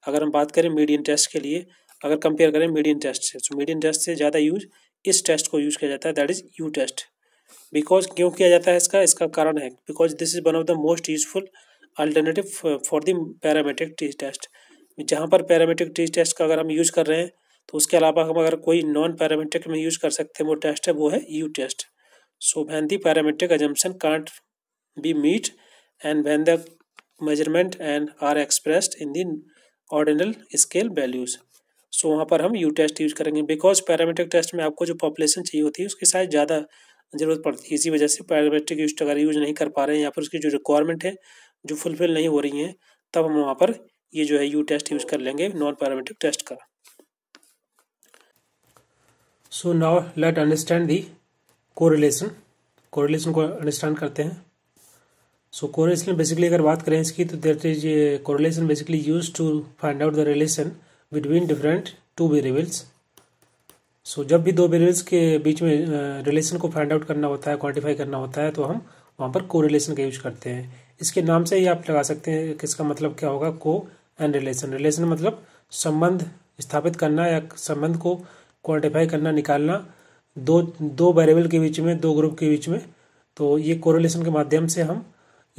S1: अगर हम बात करें मीडियन टेस्ट के लिए अगर कंपेयर करें मीडियन टेस्ट से तो मीडियन टेस्ट से ज़्यादा यूज इस टेस्ट को यूज़ किया जाता है that is U test because क्यों किया जाता है इसका इसका कारण है because this is one of the most useful alternative for the parametric test जहाँ पर पैरामेट्रिक टी टेस्ट का अगर हम यूज कर रहे हैं तो उसके अलावा हम अगर कोई नॉन पैरामेट्रिक में यूज कर सकते हैं वो टेस्ट है वो है U test so when the parametric assumption can't be meet and when the measurement and are expressed in the ordinal scale values so वहाँ पर हम यू टेस्ट यूज करेंगे बिकॉज पैरामेट्रिक टेस्ट में आपको जो पॉपुलेशन चाहिए होती है उसके साथ ज़्यादा जरूरत पड़ती है इसी वजह से पैरामेट्रिक यूज अगर यूज नहीं कर पा रहे हैं या फिर उसकी जो रिक्वायरमेंट है जो फुलफिल नहीं हो रही हैं तब हम वहाँ पर ये जो है यू टेस्ट यूज कर लेंगे नॉन पैरामेट्रिक टेस्ट का so now let understand the correlation correlation को अंडरस्टैंड करते हैं सो कोरिलेशन बेसिकली अगर बात करें इसकी तो there is correlation basically use to find out the relation between different two variables so जब भी दो वेरिएबल्स के बीच में रिलेशन को फाइंड आउट करना होता है क्वांटिफाई करना होता है तो हम वहाँ पर कोरिलेशन का यूज करते हैं इसके नाम से ही आप लगा सकते हैं किसका मतलब क्या होगा को एंड रिलेशन रिलेशन मतलब संबंध स्थापित करना या संबंध को क्वांटिफाई करना निकालना दो दो वेरिएबल के बीच में दो ग्रुप के बीच में तो ये कोरिलेशन के माध्यम से हम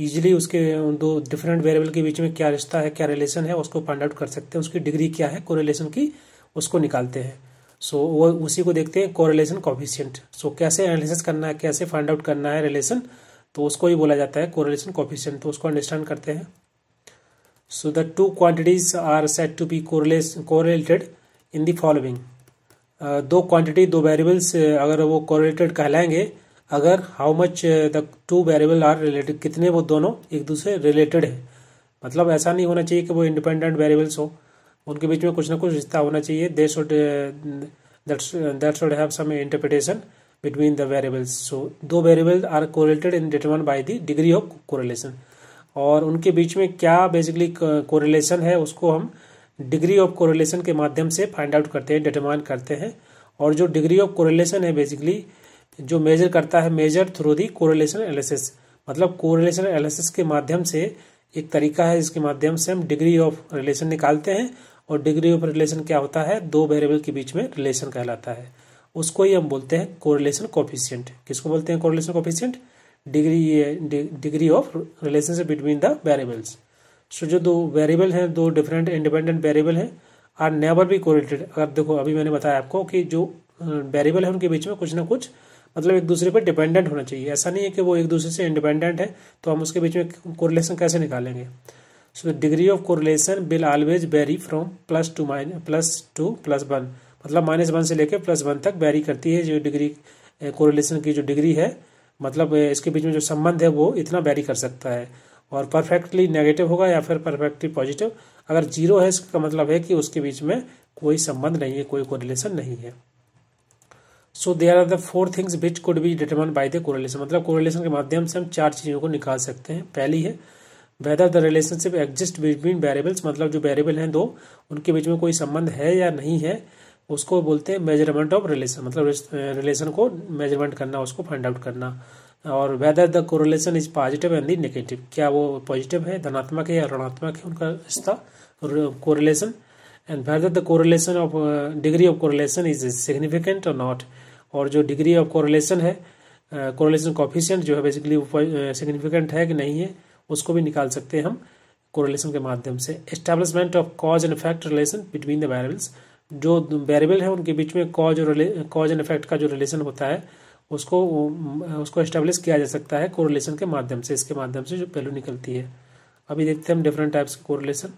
S1: इजीली उसके दो डिफरेंट वेरिएबल के बीच में क्या रिश्ता है क्या रिलेशन है उसको फाइंड आउट कर सकते हैं उसकी डिग्री क्या है कोरिलेशन की उसको निकालते हैं सो so, वो उसी को देखते हैं कोरिलेशन कॉफिशियंट सो कैसे एनालिसिस करना है कैसे फाइंड आउट करना है रिलेशन तो उसको ही बोला जाता है कोरिलेशन कॉफिशियंट तो उसको अंडरस्टैंड करते हैं So the two quantities are said to be correlated in the following. Uh, दो क्वांटिटी दो वेरिएबल्स अगर वो कोरिलेटेड कहलाएंगे अगर much much the two variable are related कितने वो दोनों एक दूसरे रिलेटेड है मतलब ऐसा नहीं होना चाहिए कि वो इंडिपेंडेंट वेरिएबल्स हो उनके बीच में कुछ ना कुछ रिश्ता होना चाहिए they should that should have some interpretation between the variables. So, though variables are correlated and determined by the degree of correlation. और उनके बीच में क्या बेसिकली कोरिलेशन है उसको हम डिग्री ऑफ कोरिलेशन के माध्यम से फाइंड आउट करते हैं डिटरमाइन करते हैं और जो डिग्री ऑफ कोरिलेशन है बेसिकली जो मेजर करता है measure through the correlation analysis मतलब कोरिलेशन एनालिसिस के माध्यम से एक तरीका है जिसके माध्यम से हम डिग्री ऑफ रिलेशन निकालते हैं और डिग्री ऑफ रिलेशन क्या होता है दो वेरिएबल के बीच में रिलेशन कहलाता है उसको ही हम बोलते हैं कोरिलेशन कोफिशियंट किसको बोलते हैं correlation coefficient degree degree of relationship between the variables so जो दो वेरिएबल हैं दो डिफरेंट इंडिपेंडेंट वेरिएबल हैं आर नेवर भी कोरिलेटेड अगर देखो अभी मैंने बताया आपको कि जो वेरिएबल है उनके बीच में कुछ ना कुछ मतलब एक दूसरे पर डिपेंडेंट होना चाहिए ऐसा नहीं है कि वो एक दूसरे से इंडिपेंडेंट है तो हम उसके बीच में कोरिलेशन कैसे निकालेंगे so degree of correlation will always vary from plus two minus plus two plus one मतलब माइनस वन से लेकर प्लस वन तक वेरी करती है जो डिग्री कोरिलेशन की जो डिग्री है मतलब इसके बीच में जो संबंध है वो इतना बैरी कर सकता है और परफेक्टली नेगेटिव होगा या फिर परफेक्टली पॉजिटिव अगर जीरो है इसका मतलब है कि उसके बीच में कोई संबंध नहीं है कोई कोरिलेशन नहीं है so they are the four things which could be determine by the correlation मतलब कोरिलेशन के माध्यम से हम चार चीज़ों को निकाल सकते हैं पहली है whether the relationship exist between variables मतलब जो वेरिएबल हैं दो उनके बीच में कोई संबंध है या नहीं है उसको बोलते हैं मेजरमेंट ऑफ रिलेशन मतलब रिलेशन को मेजरमेंट करना उसको फाइंड आउट करना और whether the correlation is positive and the negative क्या वो पॉजिटिव है धनात्मक है या ऋणात्मक है उनका रिश्ता correlation and whether the correlation of degree of correlation is significant और नॉट और जो डिग्री ऑफ कोरिलेशन है कोरिलेशन कॉफिशियंट जो है बेसिकली सिग्निफिकेंट है कि नहीं है उसको भी निकाल सकते हैं हम कोरिलेशन के माध्यम से establishment of cause and effect relation between the variables जो वेरिएबल है उनके बीच में कॉज और कॉज एंड इफेक्ट का जो रिलेशन होता है उसको उसको एस्टेब्लिश किया जा सकता है कोरिलेशन के माध्यम से इसके माध्यम से जो पहलू निकलती है अभी देखते हैं हम डिफरेंट टाइप्स के correlation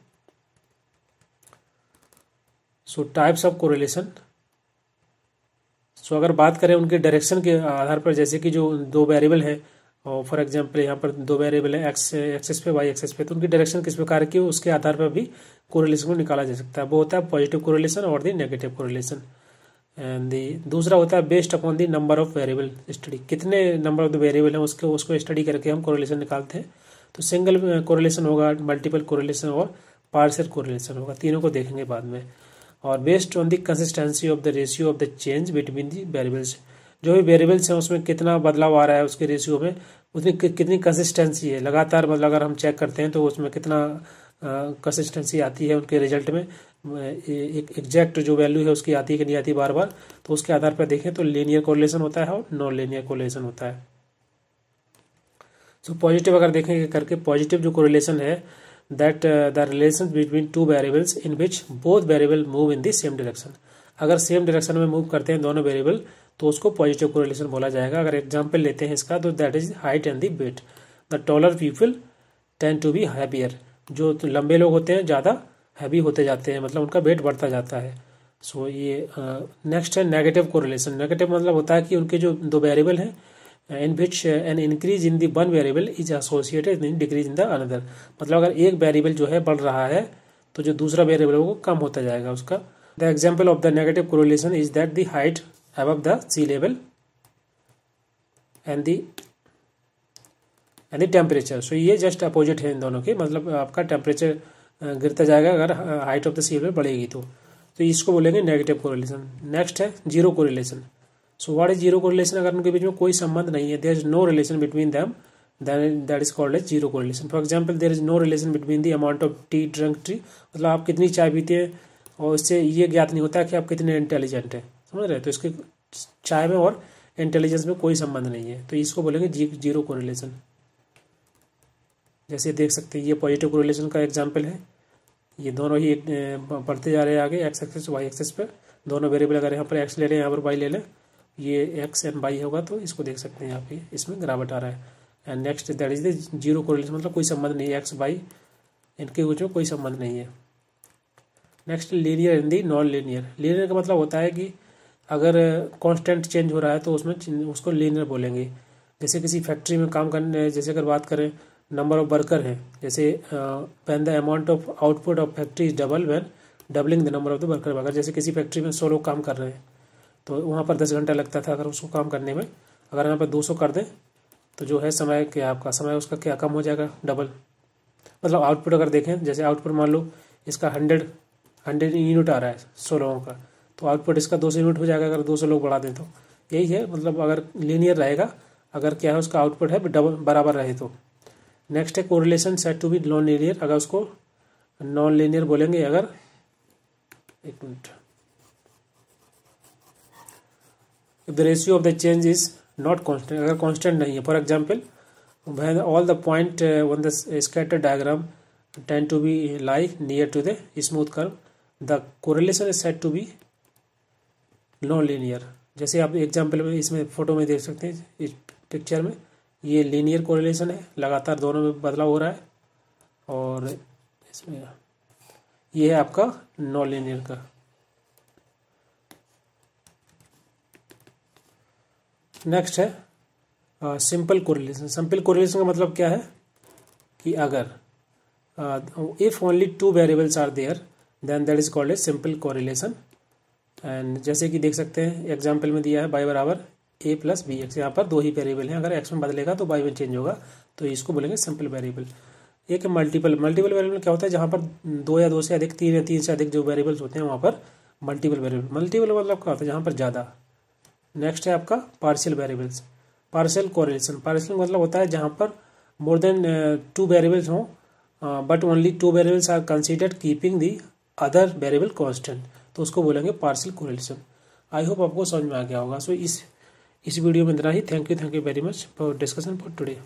S1: so types of correlation so अगर बात करें उनके डायरेक्शन के आधार पर जैसे कि जो दो वेरिएबल हैं और फॉर एग्जाम्पल यहाँ पर दो वेरिएबल है एक्स एक्सेस पे वाई एक्सेस पे तो उनकी डायरेक्शन किस प्रकार की उसके आधार पर भी कोरिलेशन को निकाला जा सकता है वो होता है पॉजिटिव कोरिलेशन और the negative correlation and the दूसरा होता है based upon the number of variable study कितने नंबर ऑफ द वेरिएबल हैं उसके उसको स्टडी करके हम कोरिलेशन निकालते हैं तो सिंगल कोरिलेशन होगा मल्टीपल कोरिलेशन और पार्सल कोरिलेशन होगा तीनों को देखेंगे बाद में और based on the consistency of the ratio of the change between the variables जो भी वेरिएबल्स हैं उसमें कितना बदलाव आ रहा है उसके रेशियो में उतनी कितनी कंसिस्टेंसी है लगातार मतलब अगर हम चेक करते हैं तो उसमें कितना कंसिस्टेंसी आती है उनके रिजल्ट में एक एग्जैक्ट जो वैल्यू है उसकी आती है कि नहीं आती बार बार तो उसके आधार पर देखें तो लेनियर कोरिलेशन होता है और नॉन लेनियर कोरिलेशन होता है सो so, पॉजिटिव अगर देखेंगे करके पॉजिटिव जो कोरिलेशन है that the relation between two variables in which both variable move in the same direction अगर सेम डायरेक्शन में मूव करते हैं दोनों वेरिएबल तो उसको पॉजिटिव कोरिलेशन बोला जाएगा अगर एग्जाम्पल लेते हैं इसका तो that is height and the weight the taller people tend to be heavier जो तो लंबे लोग होते हैं ज़्यादा हैवी होते जाते हैं मतलब उनका वेट बढ़ता जाता है सो so, ये नेक्स्ट है नेगेटिव कोरिलेशन नेगेटिव मतलब होता है कि उनके जो दो वेरिएबल हैं in which an increase in the one variable is associated in decrease in the another मतलब अगर एक वेरिएबल जो है बढ़ रहा है तो जो दूसरा वेरिएबल है वो कम होता जाएगा उसका the example of the negative correlation is that the height above the sea level and the and the temperature so ये जस्ट अपोजिट है इन दोनों के मतलब आपका टेम्परेचर गिरता जाएगा अगर height of the sea level बढ़ेगी तो तो इसको बोलेंगे नेगेटिव कोरिलेशन नेक्स्ट है zero correlation so what is zero correlation अगर उनके बीच में कोई संबंध नहीं है there is no relation between them that is called as zero correlation for example there is no relation between the amount of tea drunk tree मतलब आप कितनी चाय पीते हैं और उससे ये ज्ञात नहीं होता कि आप कितने इंटेलिजेंट हैं समझ रहे तो इसके चाय में और इंटेलिजेंस में कोई संबंध नहीं है तो इसको बोलेंगे जी, जीरो कोरिलेशन जैसे देख सकते हैं ये पॉजिटिव कोरिलेशन का एग्जाम्पल है ये दोनों ही बढ़ते जा रहे हैं आगे एक्स एक्सेस वाई एक्सेस पे दोनों वेरिएबल अगर यहाँ पर एक्स ले लें यहाँ पर वाई ले लें ये एक्स एंड वाई होगा तो इसको देख सकते हैं यहाँ पे इसमें गिरावट आ रहा है and next that is the zero correlation मतलब कोई संबंध नहीं है एक्स वाई इनके कुछ कोई संबंध नहीं है next linear in the non linear linear का मतलब होता है कि अगर कांस्टेंट चेंज हो रहा है तो उसमें उसको लीनियर बोलेंगे जैसे किसी फैक्ट्री में काम करने जैसे अगर बात करें नंबर ऑफ वर्कर हैं जैसे when the amount of output of factory is double when doubling the number of the worker अगर जैसे किसी फैक्ट्री में सौ लोग काम कर रहे हैं तो वहाँ पर दस घंटा लगता था अगर उसको काम करने में अगर यहाँ पर दो सौ कर दें तो जो है समय क्या आपका समय उसका क्या कम हो जाएगा डबल मतलब आउटपुट अगर देखें जैसे आउटपुट मान लो इसका हंड्रेड हंड्रेड यूनिट आ रहा है सौ लोगों का तो आउटपुट इसका दो सौ यूनिट हो जाएगा अगर 200 लोग बढ़ा दें तो यही है मतलब अगर लीनियर रहेगा अगर क्या है उसका आउटपुट है डबल बराबर रहे तो नेक्स्ट है correlation said to be non linear अगर उसको नॉन लीनियर बोलेंगे अगर एक मिनट the ratio of the change is not constant अगर कॉन्स्टेंट नहीं है for example all the point on the scatter diagram tend to be like near to the smooth curve the correlation is said to be non linear जैसे आप example में इसमें photo में देख सकते हैं इस पिक्चर में ये लीनियर कोरिलेशन है लगातार दोनों में बदलाव हो रहा है और इसमें ये है आपका नॉन लीनियर का नेक्स्ट है सिंपल कोरिलेशन सिंपल कोरिलेशन का मतलब क्या है कि अगर if only two variables are there then that is called a simple correlation and जैसे कि देख सकते हैं एग्जाम्पल में दिया है बाई बराबर ए प्लस बी एक्स यहाँ पर दो ही वेरिएबल हैं अगर एक्स में बदलेगा तो बाई में चेंज होगा तो इसको बोलेंगे सिंपल वेरिएबल एक मल्टीपल मल्टीपल वेरिएबल क्या होता है जहाँ पर दो या दो से अधिक तीन या तीन से अधिक जो वेरिएबल्स होते हैं वहाँ पर मल्टीपल वेरिएबल मल्टीपल मतलब क्या होता है जहाँ पर ज़्यादा नेक्स्ट है आपका partial variables partial correlation partial मतलब होता है जहाँ पर मोर देन टू वेरिएबल्स हों but only two variables are considered keeping the other variable constant तो उसको बोलेंगे पार्सल कोरिलेशन आई होप आपको समझ में आ गया होगा सो so, इस इस वीडियो में इतना ही thank you thank you very much for discussion for today